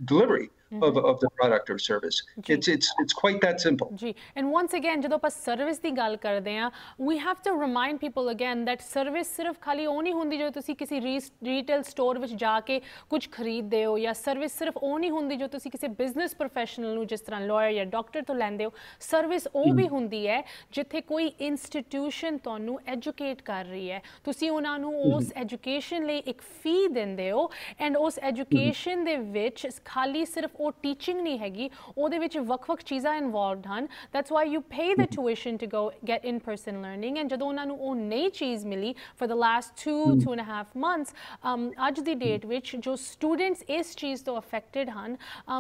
delivery. of, mm-hmm. of the product or service. Gee. It's it's it's quite that simple. ਜੀ and once again ਜਦੋਂ ਆਪਾਂ service ਦੀ ਗੱਲ ਕਰਦੇ ਆ we have to remind people again that service ਸਿਰਫ ਖਾਲੀ ਉਹ ਨਹੀਂ ਹੁੰਦੀ ਜੋ ਤੁਸੀਂ ਕਿਸੇ ਰੀਟੇਲ ਸਟੋਰ ਵਿੱਚ ਜਾ ਕੇ ਕੁਝ ਖਰੀਦਦੇ ਹੋ ਜਾਂ ਸਰਵਿਸ ਸਿਰਫ ਉਹ ਨਹੀਂ ਹੁੰਦੀ ਜੋ ਤੁਸੀਂ ਕਿਸੇ ਬਿਜ਼ਨਸ ਪ੍ਰੋਫੈਸ਼ਨਲ ਨੂੰ ਜਿਸ ਤਰ੍ਹਾਂ ਲਾਇਰ ਜਾਂ ਡਾਕਟਰ ਤੋਂ ਲੈਂਦੇ ਹੋ ਸਰਵਿਸ ਉਹ ਵੀ mm-hmm. ਹੁੰਦੀ ਹੈ ਜਿੱਥੇ ਕੋਈ ਇੰਸਟੀਟਿਊਸ਼ਨ ਤੁਹਾਨੂੰ ਐਜੂਕੇਟ ਕਰ ਰਹੀ ਹੈ ਤੁਸੀਂ ਉਹਨਾਂ ਨੂੰ mm-hmm. ਉਸ ਐਜੂਕੇਸ਼ਨ ਲਈ ਇੱਕ ਫੀ ਦਿੰਦੇ ਹੋ ਐਂਡ ਉਸ ਐਜੂਕੇਸ਼ਨ ਦੇ ਵਿੱਚ ਖਾਲੀ ਸਿਰਫ ਉਹ ਟੀਚਿੰਗ ਨਹੀਂ ਹੈਗੀ ਉਹਦੇ ਵਿੱਚ ਵੱਖ-ਵੱਖ ਚੀਜ਼ਾਂ ਇਨਵੋਲਵਡ ਹਨ that's why you pay the tuition to go get in person learning and ਜਦੋਂ ਉਹਨਾਂ ਨੂੰ ਉਹ ਨਈ ਚੀਜ਼ ਮਿਲੀ for the last 2 2 and half months ਅੱਜ ਦੀ ਡੇਟ ਵਿੱਚ ਜੋ ਸਟੂਡੈਂਟਸ ਇਸ ਚੀਜ਼ ਤੋਂ ਅਫੈਕਟਡ ਹਨ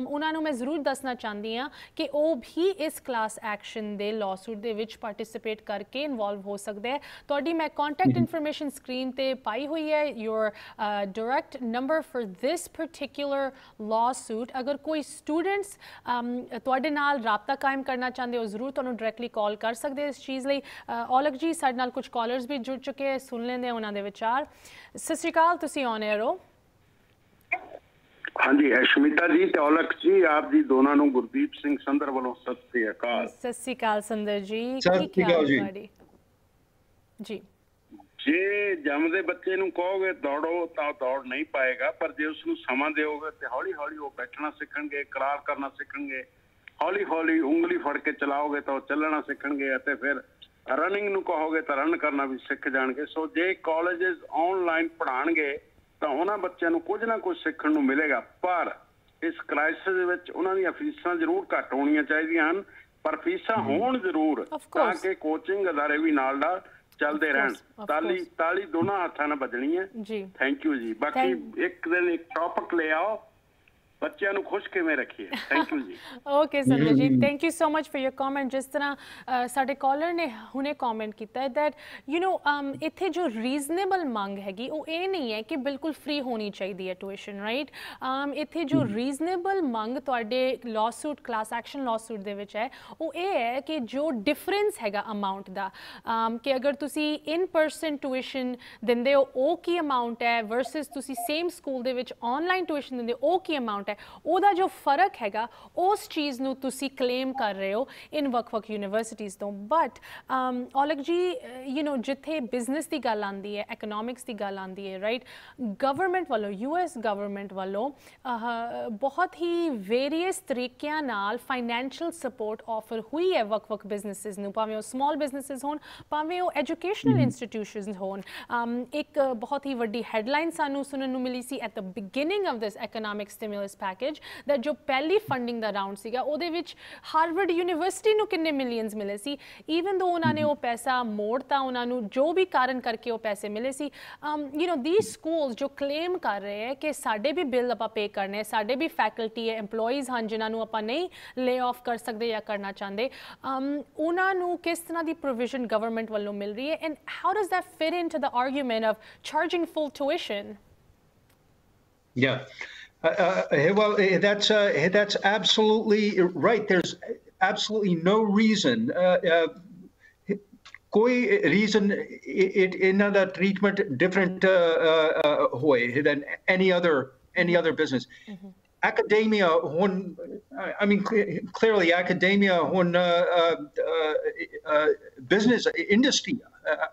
ਉਹਨਾਂ ਨੂੰ ਮੈਂ ਜ਼ਰੂਰ ਦੱਸਣਾ ਚਾਹੁੰਦੀ ਆ ਕਿ ਉਹ ਵੀ ਇਸ ਕਲਾਸ ਐਕਸ਼ਨ ਦੇ ਲਾਸੂਟ ਦੇ ਵਿੱਚ ਪਾਰਟਿਸਿਪੇਟ ਕਰਕੇ ਇਨਵੋਲਵ ਹੋ ਸਕਦੇ ਤੁਹਾਡੀ ਮੈਂ ਕੰਟੈਕਟ ਇਨਫੋਰਮੇਸ਼ਨ ਸਕਰੀਨ ਤੇ ਪਾਈ ਹੋਈ ਹੈ your direct number for this particular lawsuit ਅਗਰ ਕੋਈ ਕੋਈ ਸਟੂਡੈਂਟਸ ਤੁਹਾਡੇ ਨਾਲ ਰਾਬਤਾ ਕਾਇਮ ਕਰਨਾ ਚਾਹੁੰਦੇ ਹੋ ਜ਼ਰੂਰ ਤੁਹਾਨੂੰ ਡਾਇਰੈਕਟਲੀ ਕਾਲ ਕਰ ਸਕਦੇ ਇਸ ਚੀਜ਼ ਲਈ ਔਲਗ ਜੀ ਸਾਡੇ ਨਾਲ ਕੁਝ ਕਾਲਰਸ ਵੀ ਜੁੜ ਚੁੱਕੇ ਹੈ ਸੁਣ ਲੈਂਦੇ ਹਾਂ ਉਹਨਾਂ ਦੇ ਵਿਚਾਰ ਸਤਿ ਸ਼੍ਰੀ ਅਕਾਲ ਤੁਸੀਂ ਔਨ 에ਅਰ ਹੋ ਹਾਂਜੀ ਅਸ਼ਮਿਤਾ ਜੀ ਤੇ ਔਲਕ ਜੀ ਆਪ ਜੀ ਦੋਨਾਂ ਨੂੰ ਗੁਰਦੀਪ ਸਿੰਘ ਸੰਦਰ ਵੱਲੋਂ ਸਤਿ ਸ੍ਰੀ ਅਕਾਲ ਸਤਿ ਸ੍ਰੀ ਅਕਾਲ ਸੰਦਰ ਜੀ ਕੀ ਹੋ ਜੀ ਜੀ ਜੇ ਜੰਮਦੇ ਬੱਚੇ ਨੂੰ ਕਹੋਗੇ ਦੌੜੋ ਤਾਂ ਦੌੜ ਨਹੀਂ ਪਾਏਗਾ ਪਰ ਜੇ ਉਸ ਨੂੰ ਸਮਾਂ ਦਿਓਗੇ ਤੇ ਹੌਲੀ-ਹੌਲੀ ਉਹ ਬੈਠਣਾ ਸਿੱਖਣਗੇ ਇਕਰਾਰ ਕਰਨਾ ਸਿੱਖਣਗੇ ਹੌਲੀ-ਹੌਲੀ ਉਂਗਲੀ ਫੜ ਕੇ ਚਲਾਓਗੇ ਤਾਂ ਉਹ ਚੱਲਣਾ ਸਿੱਖਣਗੇ ਅਤੇ ਫਿਰ ਰਨਿੰਗ ਨੂੰ ਕਹੋਗੇ ਤਾਂ ਰਨ ਕਰਨਾ ਵੀ ਸਿੱਖ ਜਾਣਗੇ ਸੋ ਜੇ ਕਾਲਜਸ ਆਨਲਾਈਨ ਪੜਾਣਗੇ ਤਾਂ ਉਹਨਾਂ ਬੱਚਿਆਂ ਨੂੰ ਕੁਝ ਨਾ ਕੁਝ ਸਿੱਖਣ ਨੂੰ ਮਿਲੇਗਾ ਪਰ ਇਸ ਕ੍ਰਾਈਸਿਸ ਦੇ ਵਿੱਚ ਉਹਨਾਂ ਦੀਆਂ ਫੀਸਾਂ ਜ਼ਰੂਰ ਘਟ ਹੋਣੀਆਂ ਚਾਹੀਦੀਆਂ ਹਨ ਪਰ ਫੀਸਾਂ ਹੋਣ ਜ਼ਰੂਰ ਤਾਂ ਕਿ ਕੋਚਿੰਗ ਅਦਾਰੇ ਵੀ ਨਾਲ ਦਾ ਚੱਲਦੇ ਰਹਿਣ ਤਾਲੀ ਤਾਲੀ ਦੋਨਾਂ ਹੱਥਾਂ ਨਾਲ ਵੱਜਣੀ ਹੈ ਜੀ ਥੈਂਕ ਯੂ ਜੀ ਬਾਕੀ ਇੱਕ ਦਿਨ ਇੱਕ ਟੌਪਿਕ ਲੈ ਆਓ ਬੱਚਿਆਂ ਨੂੰ ਖੁਸ਼ ਕਿਵੇਂ ਰੱਖੀਏ ਥੈਂਕ ਯੂ ਜੀ ਓਕੇ ਸਰ ਜੀ thank you so much for your comment ਜਿਸ ਤਰ੍ਹਾਂ ਸਾਡੇ ਕਾਲਰ ਨੇ ਹੁਣੇ ਕਮੈਂਟ ਕੀਤਾ ਹੈ ਥੈਟ ਯੂ نو ਇੱਥੇ ਜੋ ਰੀਜ਼ਨੇਬਲ ਮੰਗ ਹੈਗੀ ਉਹ ਇਹ ਨਹੀਂ ਹੈ ਕਿ ਬਿਲਕੁਲ ਫ੍ਰੀ ਹੋਣੀ ਚਾਹੀਦੀ ਹੈ ਟਿਊਸ਼ਨ ਰਾਈਟ um, ਇੱਥੇ ਜੋ ਰੀਜ਼ਨੇਬਲ ਮੰਗ ਤੁਹਾਡੇ ਲਾਸੂਟ ਕਲਾਸ ਐਕਸ਼ਨ ਲਾਸੂਟ ਦੇ ਵਿੱਚ ਹੈ ਉਹ ਇਹ ਹੈ ਕਿ ਜੋ ਡਿਫਰੈਂਸ ਹੈਗਾ ਅਮਾਉਂਟ ਦਾ um, ਕਿ ਅਗਰ ਤੁਸੀਂ ਇਨ ਪਰਸਨ ਟਿਊਸ਼ਨ ਦਿੰਦੇ ਹੋ ਉਹ ਕੀ ਅਮਾਉਂਟ ਹੈ ਵਰਸਸ ਤੁਸੀਂ ਸੇਮ ਸਕੂਲ ਦੇ ਵਿੱਚ ਆਨਲਾਈਨ ਟਿਊਸ਼ਨ ਦਿੰਦੇ ਹੋ ਉਹ ਕੀ ਅਮਾਉਂਟ ਹੈ ਹੈ ਉਹਦਾ ਜੋ ਫਰਕ ਹੈਗਾ ਉਸ ਚੀਜ਼ ਨੂੰ ਤੁਸੀਂ ਕਲੇਮ ਕਰ ਰਹੇ ਹੋ ਇਨ ਵਕ ਵਕ ਯੂਨੀਵਰਸਿਟੀਆਂ ਤੋਂ ਬਟ ਔਲਕ ਜੀ ਯੂ نو ਜਿੱਥੇ ਬਿਜ਼ਨਸ ਦੀ ਗੱਲ ਆਂਦੀ ਹੈ ਇਕਨੋਮਿਕਸ ਦੀ ਗੱਲ ਆਂਦੀ ਹੈ ਰਾਈਟ ਗਵਰਨਮੈਂਟ ਵੱਲੋਂ ਯੂਐਸ ਗਵਰਨਮੈਂਟ ਵੱਲੋਂ ਬਹੁਤ ਹੀ ਵੇਰੀਅਸ ਤਰੀਕਿਆਂ ਨਾਲ ਫਾਈਨੈਂਸ਼ੀਅਲ ਸਪੋਰਟ ਆਫਰ ਹੋਈ ਹੈ ਵਕ ਵਕ ਬਿਜ਼ਨੈਸਿਸ ਨੂੰ ਭਾਵੇਂ ਉਹ ਸਮਾਲ ਬਿਜ਼ਨੈਸਿਸ ਹੋਣ ਭਾਵੇਂ ਉਹ ਐਜੂਕੇਸ਼ਨਲ ਇੰਸਟੀਟਿਊਸ਼ਨਸ ਹੋਣ ਅਮ ਇੱਕ ਬਹੁਤ ਹੀ ਵੱਡੀ ਹੈਡਲਾਈਨ ਸਾਨੂੰ ਸੁਣਨ ਨੂੰ ਮਿਲੀ ਸੀ at the beginning of this economic stimulus package that jo pehli funding the round si ga ode vich harvard university nu kinne millions mile si even though unna ne hmm. oh paisa modta unna nu jo bhi karan karke oh paise mile um, you know these schools jo claim kar rahe hai ke sade bhi bill apa pay karne hai sade faculty hai employees han jinna nu apa lay off kar sakde ya karna chahnde um unna nu kis tarah provision government vallon mil rahi hai and how does that fit into the argument of charging full tuition yeah uh, uh, uh, well, uh, that's uh, that's absolutely right. There's absolutely no reason. Uh, कोई in other treatment different different than any other any other business. Mm -hmm. Academia, when I mean clearly academia, when business industry,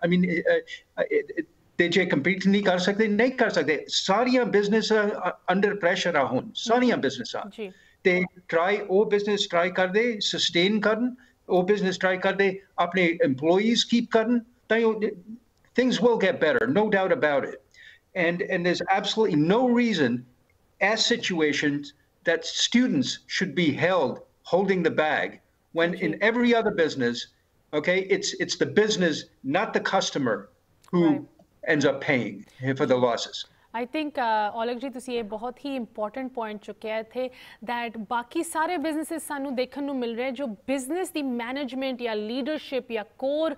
I mean it, ਤੇ ਜੇ compete ਨਹੀਂ ਕਰ ਸਕਦੇ ਨਹੀਂ ਕਰ ਸਕਦੇ ਸਾਰੀਆਂ ਬਿਜ਼ਨਸਾਂ ਅੰਡਰ ਪ੍ਰੈਸ਼ਰ ਆ ਹੁਣ ਸਾਰੀਆਂ ਬਿਜ਼ਨਸਾਂ ਜੀ they ਟਰਾਈ ਉਹ ਬਿਜ਼ਨਸ ਟਰਾਈ ਕਰਦੇ ਸਸਟੇਨ ਕਰਨ ਉਹ ਬਿਜ਼ਨਸ ਟਰਾਈ ਕਰਦੇ ਆਪਣੇ EMPLOYEES ਕੀਪ ਕਰਨ ਤਾਂ things will get better no doubt about it and there's absolutely no reason as situations that students should be held holding the bag when in every other business okay it's the business not the customer who right ends up paying for the losses. I think ਔਲਗ ਜੀ ਤੁਸੀਂ ਇਹ ਬਹੁਤ ਹੀ important point ਚੁੱਕਿਆ ਇਥੇ that ਬਾਕੀ ਸਾਰੇ businesses ਸਾਨੂੰ ਦੇਖਣ ਨੂੰ ਮਿਲ ਰਹੇ ਜੋ ਬਿਜ਼ਨਸ ਦੀ ਮੈਨੇਜਮੈਂਟ ਜਾਂ ਲੀਡਰਸ਼ਿਪ ਜਾਂ ਕੋਰ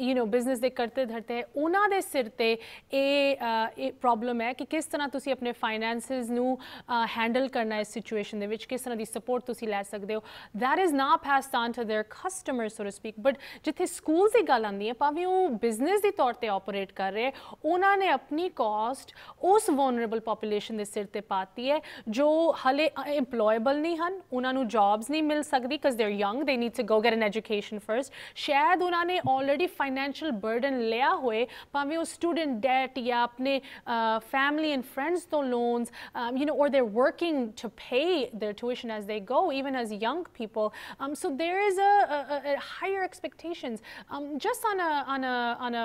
ਯੂ نو ਬਿਜ਼ਨਸ ਦੇ ਕਰਤੇ ਧਰਤੇ ਉਹਨਾਂ ਦੇ ਸਿਰ ਤੇ ਇਹ ਇਹ ਪ੍ਰੋਬਲਮ ਹੈ ਕਿ ਕਿਸ ਤਰ੍ਹਾਂ ਤੁਸੀਂ ਆਪਣੇ ਫਾਈਨੈਂਸਸ ਨੂੰ ਹੈਂਡਲ ਕਰਨਾ ਹੈ ਇਸ ਸਿਚੁਏਸ਼ਨ ਦੇ ਵਿੱਚ ਕਿਸ ਤਰ੍ਹਾਂ ਦੀ ਸਪੋਰਟ ਤੁਸੀਂ ਲੈ ਸਕਦੇ ਹੋ ਥੈਟ ਇਜ਼ ਨਾ passed on to their customer so to speak but ਜਿੱਥੇ ਸਕੂਲ ਦੀ ਗੱਲ ਆਉਂਦੀ ਹੈ ਭਾਵੇਂ ਉਹ ਬਿਜ਼ਨਸ ਦੇ ਤੌਰ ਤੇ ਆਪਰੇਟ ਕਰ ਰਹੇ ਉਹਨਾਂ ਨੇ ਆਪਣੀ ਕਾਸਟ ਉਸ ਵਲਨਰੇਬਲ ਪੋਪੂਲੇਸ਼ਨ ਦੇ ਸਿਰ ਤੇ ਪਾਤੀ ਹੈ ਜੋ ਹਲੇ ਐਮਪਲੋਏਬਲ ਨਹੀਂ ਹਨ ਉਹਨਾਂ ਨੂੰ ਜੌਬਸ ਨਹੀਂ ਮਿਲ ਸਕਦੀ cause they are young they need to go get an education first ਸ਼ਾਇਦ ਉਹਨਾਂ ਨੇ ਆਲਰੇਡੀ ਫਾਈਨੈਂਸ਼ੀਅਲ ਬਰਡਨ ਲਿਆ ਹੋਏ ਭਾਵੇਂ ਉਹ ਸਟੂਡੈਂਟ ਡੈਟ ਜਾਂ ਆਪਣੇ ਫੈਮਿਲੀ ਐਂਡ ਫਰੈਂਡਸ ਤੋਂ loans you know or they are working to pay their tuition as they go even as young people um, so there is a, a, a higher expectations um, just on a on a on a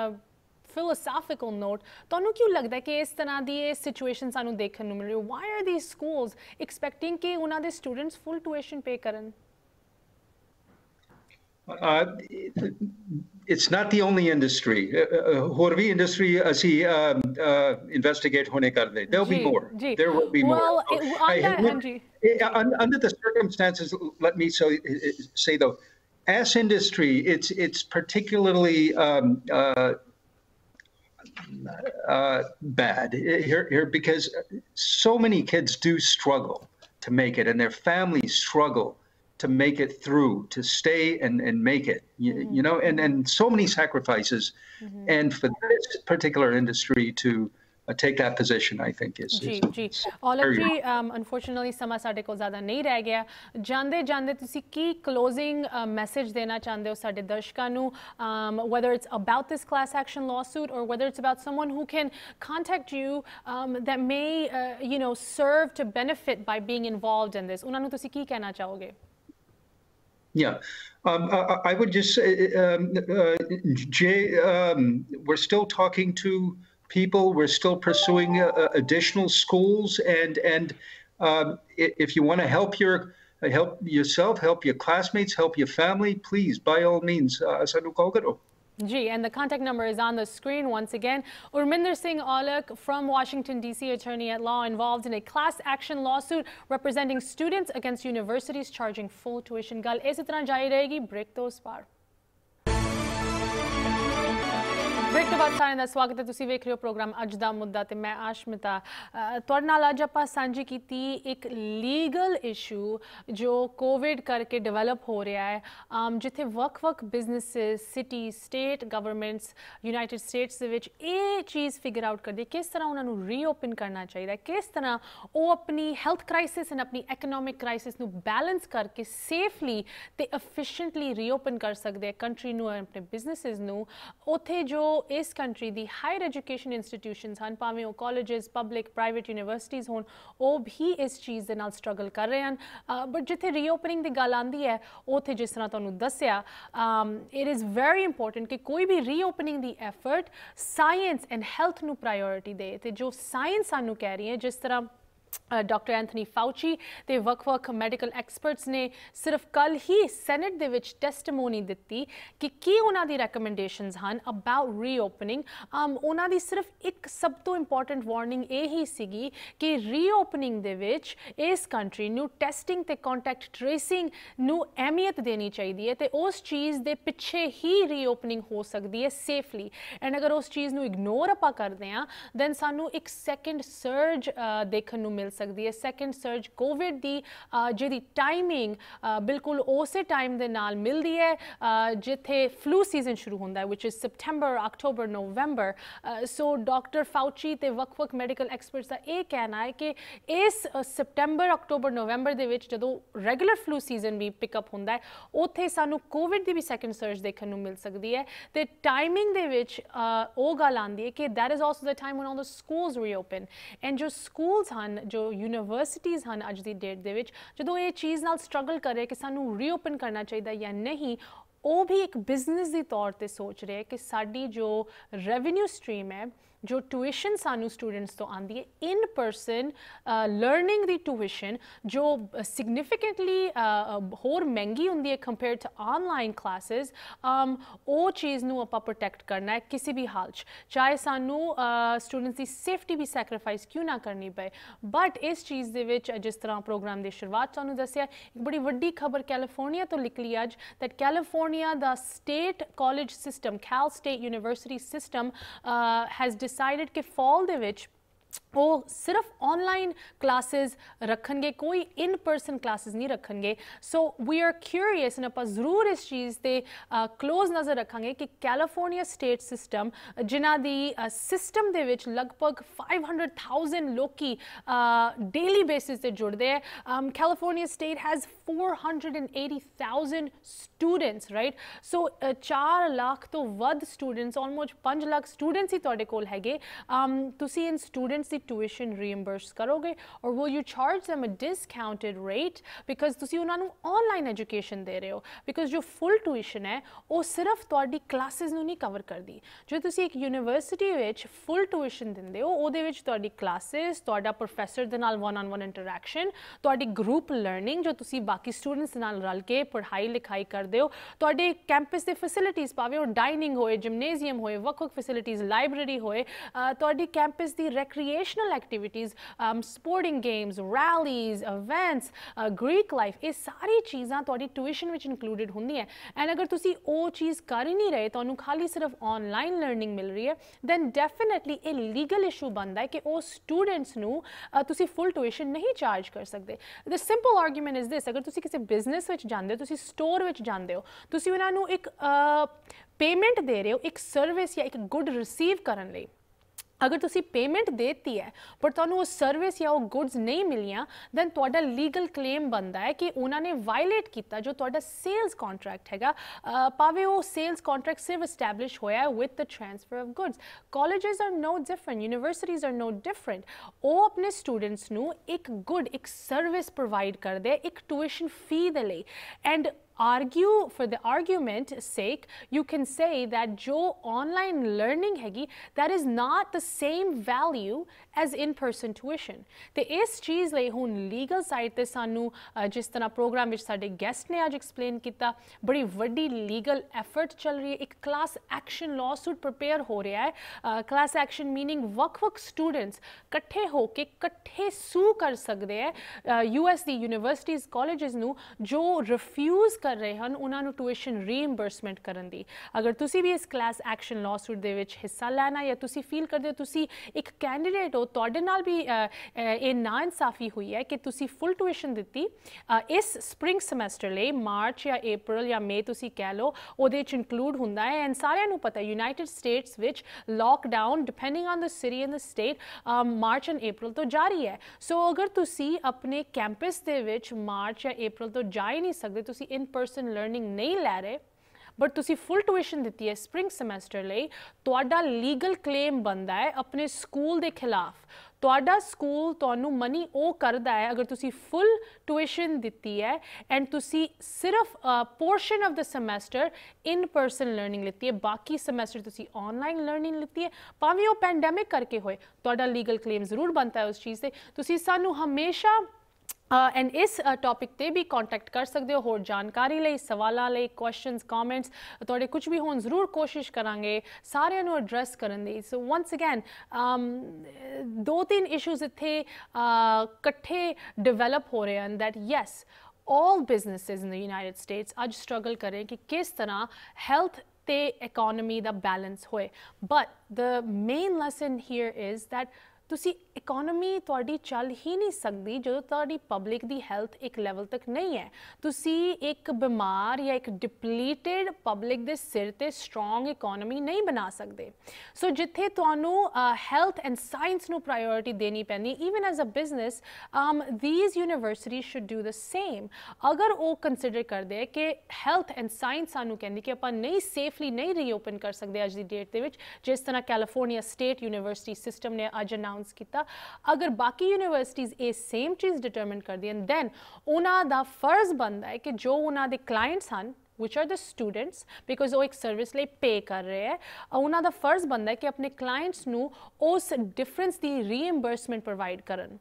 philosophical note ਤੁਹਾਨੂੰ ਕਿਉਂ ਲੱਗਦਾ ਕਿ ਇਸ ਤਰ੍ਹਾਂ ਦੀ ਇਹ situation ਸਾਨੂੰ ਦੇਖਣ ਨੂੰ ਮਿਲ ਰਹੀ ਹੈ ਵਾਈ ਆਰ ਸਕੂਲਸ ਐਕਸਪੈਕਟਿੰਗ ਕਿ ਉਹਨਾਂ ਦੇ ਸਟੂਡੈਂਟਸ ਫੁੱਲ ਟਿਊਸ਼ਨ ਪੇ ਕਰਨ Uh, it's not the only industry. Uh, uh, Hor industry asi uh, um, investigate hone There'll be more. There will be well, more. under, eh, under, under the circumstances, let me so, eh, eh, say though, as industry, it's it's particularly um, uh, uh, bad here, here because so many kids do struggle to make it, and their families struggle to make it through, to stay and, and make it, you, mm-hmm. you know, and, and so many sacrifices. Mm-hmm. And for this particular industry to uh, take that position, I think is. ਜੀ ਜੀ already unfortunately ਸਮਾਂ ਸਾਡੇ ਕੋਲ ਜ਼ਿਆਦਾ ਨਹੀਂ ਰਹਿ jande ਜਾਂਦੇ ਜਾਂਦੇ ਤੁਸੀਂ ਕੀ ਕਲੋਜ਼ਿੰਗ ਮੈਸੇਜ ਦੇਣਾ ਚਾਹੁੰਦੇ ਹੋ ਸਾਡੇ ਦਰਸ਼ਕਾਂ whether it's about this class action lawsuit or whether it's about someone who can contact you um, that may uh, you know serve to benefit by being involved in this ਉਹਨਾਂ ਨੂੰ ਤੁਸੀਂ ਕੀ ਕਹਿਣਾ ਚਾਹੋਗੇ Yeah, um, I, I, would just say, um, uh, Jay, um, we're still talking to people. We're still pursuing uh, uh, additional schools, and and um, if you want to help your uh, help yourself, help your classmates, help your family, please by all means, uh, Ji, and the contact number is on the screen once again. Urminder Singh Alak, from Washington, D.C., attorney at law involved in a class action lawsuit representing students against universities charging full tuition. Gal, ese break those par. Break ਤੋਂ ਬਾਅਦ ਸਾਰਿਆਂ ਦਾ ਸਵਾਗਤ ਹੈ ਤੁਸੀਂ ਵੇਖ ਰਹੇ ਹੋ programme ਅੱਜ ਦਾ ਮੁੱਦਾ ਤੇ ਮੈਂ ਆਸ਼ਮਿਤਾ ਤੁਹਾਡੇ ਨਾਲ ਅੱਜ ਆਪਾਂ ਸਾਂਝੀ ਕੀਤੀ ਇੱਕ ਲੀਗਲ ਇਸ਼ੂ ਜੋ ਕੋਵਿਡ ਕਰਕੇ ਡਿਵੈਲਪ ਹੋ ਰਿਹਾ ਹੈ ਜਿੱਥੇ ਵਕ-ਵਕ businesses city state governments United States ਦੇ ਵਿੱਚ ਇਹ ਚੀਜ਼ ਫਿਗਰ ਆਊਟ ਕਰਦੇ ਕਿਸ ਤਰ੍ਹਾਂ ਉਹਨਾਂ ਨੂੰ ਰੀਓਪਨ ਕਰਨਾ ਚਾਹੀਦਾ ਹੈ ਕਿਸ ਤਰ੍ਹਾਂ ਉਹ ਆਪਣੀ ਹੈਲਥ ਕ੍ਰਾਈਸਿਸ ਐਂਡ ਆਪਣੀ ਇਕਨੋਮਿਕ ਕ੍ਰਾਈਸਿਸ ਨੂੰ ਬੈਲੈਂਸ ਕਰਕੇ ਸੇਫਲੀ ਤੇ ਐਫੀਸ਼ੀਐਂਟਲੀ ਰੀਓਪਨ ਕਰ ਸਕਦੇ ਆ ਕੰਟਰੀ ਨੂੰ ਆਪਣੇ ਬਿਜ਼ਨੈਸਸ ਨੂੰ ਉਥੇ ਜੋ ਇਸ ਕੰਟਰੀ ਦੀ ਹਾਇਰ ਐਜੂਕੇਸ਼ਨ ਇੰਸਟੀਟਿਊਸ਼ਨਸ ਹਨ ਭਾਵੇਂ ਉਹ ਕਾਲਜਸ ਪਬਲਿਕ ਪ੍ਰਾਈਵੇਟ ਯੂਨੀਵਰਸਿਟੀਜ਼ ਹੋਣ ਉਹ ਵੀ ਇਸ ਚੀਜ਼ ਦੇ ਨਾਲ ਸਟਰਗਲ ਕਰ ਰਹੇ ਹਨ ਬਟ ਜਿੱਥੇ ਰੀਓਪਨਿੰਗ ਦੀ ਗੱਲ ਆਂਦੀ ਹੈ ਉਥੇ ਜਿਸ ਤਰ੍ਹਾਂ ਤੁਹਾਨੂੰ ਦੱਸਿਆ ਇਟ ਇਜ਼ ਵੈਰੀ ਇੰਪੋਰਟੈਂਟ ਕਿ ਕੋਈ ਵੀ ਰੀਓਪਨਿੰਗ ਦੀ ਐਫਰਟ ਸਾਇੰਸ ਐਂਡ ਹੈਲਥ ਨੂੰ ਪ੍ਰਾਇੋਰਟੀ ਦੇ ਤੇ ਜੋ ਸਾਇੰਸ ਸਾਨੂੰ ਕਹਿ ਰਹੀ ਹੈ ਜਿਸ ਤਰ੍ਹਾਂ ਡਾਕਟਰ ਐਂਥਨੀ ਫਾਉਚੀ ਤੇ ਵੱਖ-ਵੱਖ ਮੈਡੀਕਲ ਐਕਸਪਰਟਸ ਨੇ ਸਿਰਫ ਕੱਲ ਹੀ ਸੈਨੇਟ ਦੇ ਵਿੱਚ ਟੈਸਟੀਮੋਨੀ ਦਿੱਤੀ ਕਿ ਕੀ ਉਹਨਾਂ ਦੀ ਰეკਮੈਂਡੇਸ਼ਨਸ ਹਨ ਅਬਾਊਟ ਰੀਓਪਨਿੰਗ ਉਹਨਾਂ ਦੀ ਸਿਰਫ ਇੱਕ ਸਭ ਤੋਂ ਇੰਪੋਰਟੈਂਟ ਵਾਰਨਿੰਗ ਇਹ ਹੀ ਸੀਗੀ ਕਿ ਰੀਓਪਨਿੰਗ ਦੇ ਵਿੱਚ ਇਸ ਕੰਟਰੀ ਨੂੰ ਟੈਸਟਿੰਗ ਤੇ ਕੰਟੈਕਟ ਟ੍ਰੇਸਿੰਗ ਨੂੰ ਅਹਿਮੀਅਤ ਦੇਣੀ ਚਾਹੀਦੀ ਹੈ ਤੇ ਉਸ ਚੀਜ਼ ਦੇ ਪਿੱਛੇ ਹੀ ਰੀਓਪਨਿੰਗ ਹੋ ਸਕਦੀ ਹੈ ਸੇਫਲੀ ਐਂਡ ਅਗਰ ਉਸ ਚੀਜ਼ ਨੂੰ ਇਗਨੋਰ ਆਪਾਂ ਕਰਦੇ ਆ ਦੈਨ ਸਾਨੂੰ ਇੱਕ ਸੈਕੰਡ ਸਰਜ ਦੇਖਣ ਨੂੰ ਮਿਲ ਸਕਦੀ ਹੈ ਸੈਕੰਡ ਸਰਜ ਕੋਵਿਡ ਦੀ ਜਿਹੜੀ ਟਾਈਮਿੰਗ ਬਿਲਕੁਲ ਉਸੇ ਟਾਈਮ ਦੇ ਨਾਲ ਮਿਲਦੀ ਹੈ ਜਿੱਥੇ ਫਲੂ ਸੀਜ਼ਨ ਸ਼ੁਰੂ ਹੁੰਦਾ ਹੈ ਵਿਚ is September October November so doctor Fauci ਤੇ ਵੱਖ-ਵੱਖ ਮੈਡੀਕਲ ਐਕਸਪਰਟਸ ਦਾ ਇਹ ਕਹਿਣਾ ਹੈ ਕਿ ਇਸ ਸਪਟੈਂਬਰ ਅਕਟੋਬਰ ਨਵੰਬਰ ਦੇ ਵਿੱਚ ਜਦੋਂ ਰੈਗੂਲਰ ਫਲੂ ਸੀਜ਼ਨ ਵੀ ਪਿਕਅਪ ਹੁੰਦਾ ਹੈ ਉੱਥੇ ਸਾਨੂੰ ਕੋਵਿਡ ਦੀ ਵੀ ਸੈਕੰਡ ਸਰਜ ਦੇਖਣ ਨੂੰ ਮਿਲ ਸਕਦੀ ਹੈ ਤੇ ਟਾਈਮਿੰਗ ਦੇ ਵਿੱਚ ਉਹ ਗੱਲ ਆਂਦੀ ਹੈ ਕਿ that is also the time when all the schools reopen and ਜੋ ਸਕੂਲਸ ਹਨ ਜੋ ਯੂਨੀਵਰਸਿਟੀਆਂ ਹਨ ਅੱਜ ਦੀ ਡੇਟ ਦੇ ਵਿੱਚ ਜਦੋਂ ਇਹ ਚੀਜ਼ ਨਾਲ ਸਟਰਗਲ ਕਰ ਰਹੇ ਕਿ ਸਾਨੂੰ ਰੀਓਪਨ ਕਰਨਾ ਚਾਹੀਦਾ ਜਾਂ ਨਹੀਂ ਉਹ ਵੀ ਇੱਕ ਬਿਜ਼ਨਸ ਦੇ ਤੌਰ ਤੇ ਸੋਚ ਰਹੇ ਕਿ ਸਾਡੀ ਜੋ ਰੈਵਨਿਊ ਸਟ੍ਰੀਮ ਹੈ ਜੋ ਟਿਊਸ਼ਨ ਸਾਨੂੰ ਸਟੂਡੈਂਟਸ ਤੋਂ ਆਂਦੀ ਹੈ ਇਨ ਪਰਸਨ ਲਰਨਿੰਗ ਦੀ ਟਿਊਸ਼ਨ ਜੋ ਸਿਗਨੀਫੀਕੈਂਟਲੀ ਹੋਰ ਮਹਿੰਗੀ ਹੁੰਦੀ ਹੈ ਕੰਪੇਅਰ ਟੂ ਆਨਲਾਈਨ ਕਲਾਸਸ ਉਹ ਚੀਜ਼ ਨੂੰ ਆਪਾਂ ਪ੍ਰੋਟੈਕਟ ਕਰਨਾ ਹੈ ਕਿਸੇ ਵੀ ਹਾਲ 'ਚ ਚਾਹੇ ਸਾਨੂੰ ਸਟੂਡੈਂਟਸ ਦੀ ਸੇਫਟੀ ਵੀ ਸੈਕਰੀਫਾਈਸ ਕਿਉਂ ਨਾ ਕਰਨੀ ਪਏ ਬਟ ਇਸ ਚੀਜ਼ ਦੇ ਵਿੱਚ ਜਿਸ ਤਰ੍ਹਾਂ ਪ੍ਰੋਗਰਾਮ ਦੀ ਸ਼ੁਰੂਆਤ ਤੁਹਾਨੂੰ ਦੱਸਿਆ ਇੱਕ ਬੜੀ ਵੱਡੀ ਖਬਰ ਕੈਲੀਫੋਰਨੀਆ ਤੋਂ ਨਿਕਲੀ ਅੱਜ ਦੈਟ ਕੈਲੀਫੋਰਨੀਆ ਦਾ state college system Cal State university system has decided ਕਿ ਫਾਲ ਦੇ ਵਿੱਚ ਉਹ ਸਿਰਫ ਆਨਲਾਈਨ ਕਲਾਸਿਸ ਰੱਖਣਗੇ ਕੋਈ ਇਨ ਪਰਸਨ ਕਲਾਸਿਸ ਨਹੀਂ ਰੱਖਣਗੇ ਸੋ ਵੀ ਆਰ ਕਿਊਰੀਅਸ ਨਾ ਆਪਾਂ ਜ਼ਰੂਰ ਇਸ ਚੀਜ਼ ਤੇ ক্লোਜ਼ ਨਜ਼ਰ ਰੱਖਾਂਗੇ ਕਿ ਕੈਲੀਫੋਰਨੀਆ ਸਟੇਟ ਸਿਸਟਮ ਜਿਨ੍ਹਾਂ ਦੀ ਸਿਸਟਮ ਦੇ ਵਿੱਚ ਲਗਭਗ 500000 ਲੋਕੀ ਡੇਲੀ ਬੇਸਿਸ ਤੇ ਜੁੜਦੇ ਹੈ California State has 480000 students right so 4 lakh ਤੋਂ ਵੱਧ ਸਟੂਡੈਂਟਸ ਆਲਮੋਸਟ 5 ਲੱਖ ਸਟੂਡੈਂਟਸ ਹੀ ਤੁਹਾਡੇ ਕੋਲ ਹੈਗੇ ਤੁਸੀਂ ਇਨ ਸਟੂਡੈਂਟ ਐਮਰਜੈਂਸੀ ਟਿਊਸ਼ਨ ਰੀਇੰਬਰਸ ਕਰੋਗੇ or will you charge them a discounted rate because ਤੁਸੀਂ ਉਹਨਾਂ ਨੂੰ ਆਨਲਾਈਨ ਐਜੂਕੇਸ਼ਨ ਦੇ ਰਹੇ ਹੋ ਬਿਕਾਜ਼ ਜੋ ਫੁੱਲ ਟਿਊਸ਼ਨ ਹੈ ਉਹ ਸਿਰਫ ਤੁਹਾਡੀ ਕਲਾਸਿਸ ਨੂੰ ਨਹੀਂ ਕਵਰ ਕਰਦੀ ਜੇ ਤੁਸੀਂ ਇੱਕ ਯੂਨੀਵਰਸਿਟੀ ਵਿੱਚ ਫੁੱਲ ਟਿਊਸ਼ਨ ਦਿੰਦੇ ਹੋ ਉਹਦੇ ਵਿੱਚ ਤੁਹਾਡੀ ਕਲਾਸਿਸ ਤੁਹਾਡਾ ਪ੍ਰੋਫੈਸਰ ਦੇ ਨਾਲ ਵਨ ਔਨ ਵਨ ਇੰਟਰੈਕਸ਼ਨ ਤੁਹਾਡੀ ਗਰੁੱਪ ਲਰਨਿੰਗ ਜੋ ਤੁਸੀਂ ਬਾਕੀ ਸਟੂਡੈਂਟਸ ਨਾਲ ਰਲ ਕੇ ਪੜ੍ਹਾਈ ਲਿਖਾਈ ਕਰਦੇ ਹੋ ਤੁਹਾਡੇ ਕੈਂਪਸ ਦੇ ਫੈਸਿਲਿਟੀਆਂ ਪਾਵੇ ਉਹ ਡਾਈਨਿੰਗ ਹੋਏ ਜਿਮਨੇਜ਼ੀਅਮ ਹੋਏ ਵੱਖ-ਵੱਖ ਫੈਸਿਲਿਟੀਆਂ ਲਾਇਬ੍ਰੇਰੀ ਹੋਏ ਤੁਹਾਡੀ ਕੈਂਪਸ ਦੀ ਰੈਕਰੀ recreational activities sporting games rallies events Greek life ਇਹ ਸਾਰੀ ਚੀਜ਼ਾਂ ਤੁਹਾਡੀ ਟਿਊਸ਼ਨ ਵਿੱਚ ਇਨਕਲੂਡਡ ਹੁੰਦੀ ਹੈ ਐਂਡ ਅਗਰ ਤੁਸੀਂ ਉਹ ਚੀਜ਼ ਕਰ ਹੀ ਨਹੀਂ ਰਹੇ ਤੁਹਾਨੂੰ ਖਾਲੀ ਸਿਰਫ ਆਨਲਾਈਨ ਲਰਨਿੰਗ ਮਿਲ ਰਹੀ ਹੈ ਦੈਨ ਡੈਫੀਨਿਟਲੀ ਇਹ ਲੀਗਲ ਇਸ਼ੂ ਬਣਦਾ ਹੈ ਕਿ ਉਹ ਸਟੂਡੈਂਟਸ ਨੂੰ ਤੁਸੀਂ ਫੁੱਲ ਟਿਊਸ਼ਨ ਨਹੀਂ ਚਾਰਜ ਕਰ ਸਕਦੇ the simple argument is this ਅਗਰ ਤੁਸੀਂ ਕਿਸੇ ਬਿਜ਼ਨਸ ਵਿੱਚ ਜਾਂਦੇ ਹੋ ਤੁਸੀਂ ਸਟੋਰ ਵਿੱਚ ਜਾਂਦੇ ਹੋ ਤੁਸੀਂ ਉਹਨਾਂ ਨੂੰ ਇੱਕ ਪੇਮੈਂਟ ਦੇ ਰਹੇ ਹੋ ਇੱਕ ਸਰਵਿਸ ਜਾਂ ਇੱਕ ਗੁੱਡ ਰਿਸੀਵ ਕਰਨ ਲਈ ਅਗਰ ਤੁਸੀਂ ਪੇਮੈਂਟ ਦੇਤੀ ਹੈ ਪਰ ਤੁਹਾਨੂੰ ਉਹ ਸਰਵਿਸ ਜਾਂ ਉਹ ਗੁੱਡਸ ਨਹੀਂ ਮਿਲੀਆਂ ਦੈਨ ਤੁਹਾਡਾ ਲੀਗਲ ਕਲੇਮ ਬਣਦਾ ਹੈ ਕਿ ਉਹਨਾਂ ਨੇ ਵਾਇਲੇਟ ਕੀਤਾ ਜੋ ਤੁਹਾਡਾ ਸੇਲਸ ਕੰਟਰੈਕਟ ਹੈਗਾ ਪਾਵੇ ਉਹ ਸੇਲਸ ਕੰਟਰੈਕਟ ਸਿਰਫ ਐਸਟੈਬਲਿਸ਼ ਹੋਇਆ ਹੈ with the transfer of goods colleges are no different universities are no different ਉਹ ਆਪਣੇ ਸਟੂਡੈਂਟਸ ਨੂੰ ਇੱਕ ਗੁੱਡ ਇੱਕ ਸਰਵਿਸ ਪ੍ਰੋਵਾਈਡ ਕਰਦੇ ਇੱਕ ਟਿਊਸ਼ਨ ਫੀ ਦੇ ਲਈ and argue for the argument sake you can say that jo online learning hegi that is not the same value as in person tuition ਤੇ ਇਸ ਚੀਜ਼ ਲਈ ਹੁਣ ਲੀਗਲ ਸਾਈਡ ਤੇ ਸਾਨੂੰ ਜਿਸ ਤਰ੍ਹਾਂ ਪ੍ਰੋਗਰਾਮ ਵਿੱਚ ਸਾਡੇ ਗੈਸਟ ਨੇ ਅੱਜ ਐਕਸਪਲੇਨ ਕੀਤਾ ਬੜੀ ਵੱਡੀ ਲੀਗਲ ਐਫਰਟ ਚੱਲ ਰਹੀ ਹੈ ਇੱਕ ਕਲਾਸ ਐਕਸ਼ਨ ਲਾਸੂਟ ਪ੍ਰਪੇਅਰ ਹੋ ਰਿਹਾ ਹੈ ਕਲਾਸ ਐਕਸ਼ਨ ਮੀਨਿੰਗ ਵੱਖ-ਵੱਖ ਸਟੂਡੈਂਟਸ ਇਕੱਠੇ ਹੋ ਕੇ ਇਕੱਠੇ ਸੂ ਕਰ ਸਕਦੇ ਹੈ ਯੂਐਸ ਦੀ ਯੂਨੀਵਰਸਿਟੀਜ਼ ਕਾਲਜਸ ਨੂੰ ਜੋ ਰਿਫਿਊਜ਼ ਕਰ ਰਹੇ ਹਨ ਉਹਨਾਂ ਨੂੰ ਟਿਊਸ਼ਨ ਰੀਇੰਬਰਸਮੈਂਟ ਕਰਨ ਦੀ ਅਗਰ ਤੁਸੀਂ ਵੀ ਇਸ ਕਲਾਸ ਐਕਸ਼ਨ ਲਾਸੂਟ ਦੇ ਵਿੱਚ ਹਿੱਸਾ ਲੈਣਾ ਜਾਂ ਤੁਸੀਂ ਫੀਲ ਕਰਦੇ ਹੋ ਤੁਸੀਂ ਇੱਕ ਕੈਂਡੀਡੇਟ ਹੋ ਤੁਹਾਡੇ ਨਾਲ ਵੀ ਇਹ ਨਾ ਇਨਸਾਫੀ ਹੋਈ ਹੈ ਕਿ ਤੁਸੀਂ ਫੁੱਲ ਟਿਊਸ਼ਨ ਦਿੱਤੀ ਇਸ ਸਪ੍ਰਿੰਗ ਸੈਮੈਸਟਰ ਲਈ ਮਾਰਚ ਜਾਂ ਅਪ੍ਰੈਲ ਜਾਂ ਮਈ ਤੁਸੀਂ ਕਹਿ ਲਓ ਉਹਦੇ ਵਿੱਚ ਇਨਕਲੂਡ ਹੁੰਦਾ ਹੈ ਐਂਡ ਸਾਰਿਆਂ ਨੂੰ ਪਤਾ ਯੂਨਾਈਟਿਡ ਸਟੇਟਸ ਵਿੱਚ lockdown depending on the city and the state March and April ਤੋਂ ਜਾਰੀ ਹੈ ਸੋ ਅਗਰ ਤੁਸੀਂ ਆਪਣੇ ਕੈਂਪਸ ਦੇ ਵਿੱਚ ਮਾਰਚ ਜਾਂ ਅਪ੍ਰੈਲ ਤੋਂ ਜਾ ਹੀ ਨਹੀਂ ਸਕਦੇ ਤੁਸੀਂ ਇਨ ਪਰਸਨ ਲਰਨਿੰਗ ਨਹੀਂ ਲੈ ਰਹੇ ਬਟ ਤੁਸੀਂ ਫੁੱਲ ਟਿਊਸ਼ਨ ਦਿੱਤੀ ਹੈ ਸਪ੍ਰਿੰਗ ਸੈਮੈਸਟਰ ਲਈ ਤੁਹਾਡਾ ਲੀਗਲ ਕਲੇਮ ਬੰਦਾ ਹੈ ਆਪਣੇ ਸਕੂਲ ਦੇ ਖਿਲਾਫ ਤੁਹਾਡਾ ਸਕੂਲ ਤੁਹਾਨੂੰ ਮਨੀ ਉਹ ਕਰਦਾ ਹੈ ਅਗਰ ਤੁਸੀਂ ਫੁੱਲ ਟਿਊਸ਼ਨ ਦਿੱਤੀ ਹੈ ਐਂਡ ਤੁਸੀਂ ਸਿਰਫ portion of the semester in person learning ਲਿੱਤੀ ਹੈ ਬਾਕੀ ਸੈਮੈਸਟਰ ਤੁਸੀਂ ਆਨਲਾਈਨ ਲਰਨਿੰਗ ਲਿੱਤੀ ਹੈ ਭਾਵੇਂ ਉਹ ਪੈਂਡੈਮਿਕ ਕਰਕੇ ਹੋਏ ਤੁਹਾਡਾ ਲੀਗਲ ਕਲੇਮ ਜ਼ਰੂਰ ਬਣਦਾ ਹੈ ਉਸ ਚੀਜ਼ ਤੇ ਤੁਸੀਂ ਸਾਨੂੰ ਹਮੇਸ਼ਾ ਐਂਡ ਇਸ ਟੌਪਿਕ ਤੇ ਵੀ ਕੰਟੈਕਟ ਕਰ ਸਕਦੇ ਹੋ ਹੋਰ ਜਾਣਕਾਰੀ ਲਈ ਸਵਾਲਾਂ ਲਈ ਕੁਐਸਚਨਸ ਕਮੈਂਟਸ ਤੁਹਾਡੇ ਕੁਝ ਵੀ ਹੋਣ ਜ਼ਰੂਰ ਕੋਸ਼ਿਸ਼ ਕਰਾਂਗੇ ਸਾਰਿਆਂ ਨੂੰ ਐਡਰੈਸ ਕਰਨ ਦੀ ਸੋ ਵਾਂਸ ਅਗੇਨ ਦੋ ਤਿੰਨ ਇਸ਼ੂਜ਼ ਇੱਥੇ ਇਕੱਠੇ ਡਿਵੈਲਪ ਹੋ ਰਹੇ ਹਨ that yes all businesses in the United States ਅੱਜ struggle ਕਰ ਰਹੇ ਕਿ ਕਿਸ ਤਰ੍ਹਾਂ health ਤੇ economy ਦਾ balance ਹੋਏ but the main lesson here is that ਤੁਸੀਂ ਇਕਨੋਮੀ ਤੁਹਾਡੀ ਚੱਲ ਹੀ ਨਹੀਂ ਸਕਦੀ ਜਦੋਂ ਤੁਹਾਡੀ ਪਬਲਿਕ ਦੀ ਹੈਲਥ ਇੱਕ ਲੈਵਲ ਤੱਕ ਨਹੀਂ ਹੈ ਤੁਸੀਂ ਇੱਕ ਬਿਮਾਰ ਜਾਂ ਇੱਕ ਡਿਪਲੀਟਿਡ ਪਬਲਿਕ ਦੇ ਸਿਰ ਤੇ ਸਟਰੋਂਗ ਇਕਨੋਮੀ ਨਹੀਂ ਬਣਾ ਸਕਦੇ ਸੋ ਜਿੱਥੇ ਤੁਹਾਨੂੰ ਹੈਲਥ ਐਂਡ ਸਾਇੰਸ ਨੂੰ ਪ੍ਰਾਇੋਰਟੀ ਦੇਣੀ ਪੈਂਦੀ even as a business um these university should do the same ਅਗਰ ਉਹ ਕੰਸੀਡਰ ਕਰਦੇ ਹੈ ਕਿ ਹੈਲਥ ਐਂਡ ਸਾਇੰਸ ਸਾਨੂੰ ਕਹਿੰਦੀ ਕਿ ਆਪਾਂ ਨਹੀਂ ਸੇਫਲੀ ਨਹੀਂ ਰੀਓਪਨ ਕਰ ਸਕਦੇ ਅੱਜ ਦੀ ਡੇਟ ਦੇ ਵਿੱਚ ਜਿਸ ਤਰ੍ਹਾਂ ਕੈਲੀਫੋਰਨੀਆ ਸਟੇਟ ਯੂਨੀਵਰਸਿਟੀ ਸਿਸਟਮ ਨੇ ਅੱਜ ਅਨਾਉਂਸ ਅਨਾਉਂਸ ਕੀਤਾ ਅਗਰ ਬਾਕੀ ਯੂਨੀਵਰਸਿਟੀਆਂ ਇਹ ਸੇਮ ਚੀਜ਼ ਡਿਟਰਮਿਨ ਕਰਦੀਆਂ ਦੈਨ ਉਹਨਾਂ ਦਾ ਫਰਜ਼ ਬਣਦਾ ਹੈ ਕਿ ਜੋ ਉਹਨਾਂ ਦੇ ਕਲਾਇੰਟਸ ਹਨ which are the students because ਉਹ ਇੱਕ ਸਰਵਿਸ ਲਈ ਪੇ ਕਰ ਰਹੇ ਹੈ ਉਹਨਾਂ ਦਾ ਫਰਜ਼ ਬਣਦਾ ਹੈ ਕਿ ਆਪਣੇ ਕਲਾਇੰਟਸ ਨੂੰ ਉਸ ਡਿਫਰੈਂਸ ਦੀ ਰੀਇੰਬਰਸਮੈਂਟ ਪ੍ਰੋਵਾਈਡ ਕਰਨ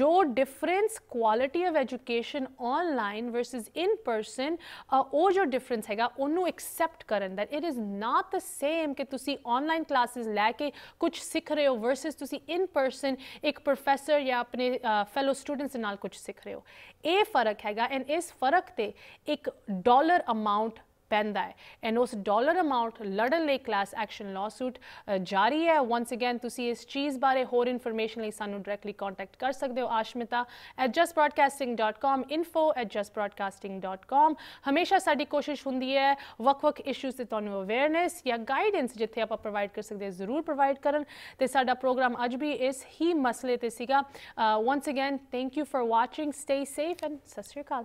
ਜੋ difference quality of education online versus in person ਉਹ ਜੋ ਡਿਫਰੈਂਸ ਹੈਗਾ ਉਹਨੂੰ ਐਕਸੈਪਟ ਕਰਨ that it is not the same ਕਿ ਤੁਸੀਂ ਆਨਲਾਈਨ ਕਲਾਸਿਸ ਲੈ ਕੇ ਕੁਝ ਸਿੱਖ ਰਹੇ ਹੋ ਵਰਸਸ ਤੁਸੀਂ ਇਨ ਪਰਸਨ ਇੱਕ ਪ੍ਰੋਫੈਸਰ ਜਾਂ ਆਪਣੇ ਫੈਲੋ ਸਟੂਡੈਂਟਸ ਨਾਲ ਕੁਝ ਸਿੱਖ ਰਹੇ ਹੋ ਇਹ ਫਰਕ ਹੈਗਾ ਐਂਡ ਇਸ ਫਰਕ ਤੇ ਇੱਕ ਡਾਲਰ ਅਮਾਉਂਟ ਅਮਾਉਂਟ ਪੈਂਦਾ ਹੈ ਐਂਡ ਉਸ ਡਾਲਰ ਅਮਾਉਂਟ ਲੜਨ ਲਈ ਕਲਾਸ ਐਕਸ਼ਨ ਲਾਸੂਟ ਜਾਰੀ ਹੈ ਵਾਂਸ ਅਗੇਨ ਤੁਸੀਂ ਇਸ ਚੀਜ਼ ਬਾਰੇ ਹੋਰ ਇਨਫੋਰਮੇਸ਼ਨ ਲਈ ਸਾਨੂੰ ਡਾਇਰੈਕਟਲੀ ਕੰਟੈਕਟ ਕਰ ਸਕਦੇ ਹੋ ਆਸ਼ਮਿਤਾ ashmita@justbroadcasting.com info@justbroadcasting.com ਹਮੇਸ਼ਾ ਸਾਡੀ ਕੋਸ਼ਿਸ਼ ਹੁੰਦੀ ਹੈ ਵੱਖ-ਵੱਖ ਇਸ਼ੂਸ ਤੇ ਤੁਹਾਨੂੰ ਅਵੇਅਰਨੈਸ ਜਾਂ ਗਾਈਡੈਂਸ ਜਿੱਥੇ ਆਪਾਂ ਪ੍ਰੋਵਾਈਡ ਕਰ ਸਕਦੇ ਹਾਂ ਜ਼ਰੂਰ ਪ੍ਰੋਵਾਈਡ ਕਰਨ ਤੇ ਸਾਡਾ ਪ੍ਰੋਗਰਾਮ ਅੱਜ ਵੀ ਇਸ ਹੀ ਮਸਲੇ ਤੇ ਸੀਗਾ once again thank you for watching stay safe and ਸਤਿ ਸ਼੍ਰੀ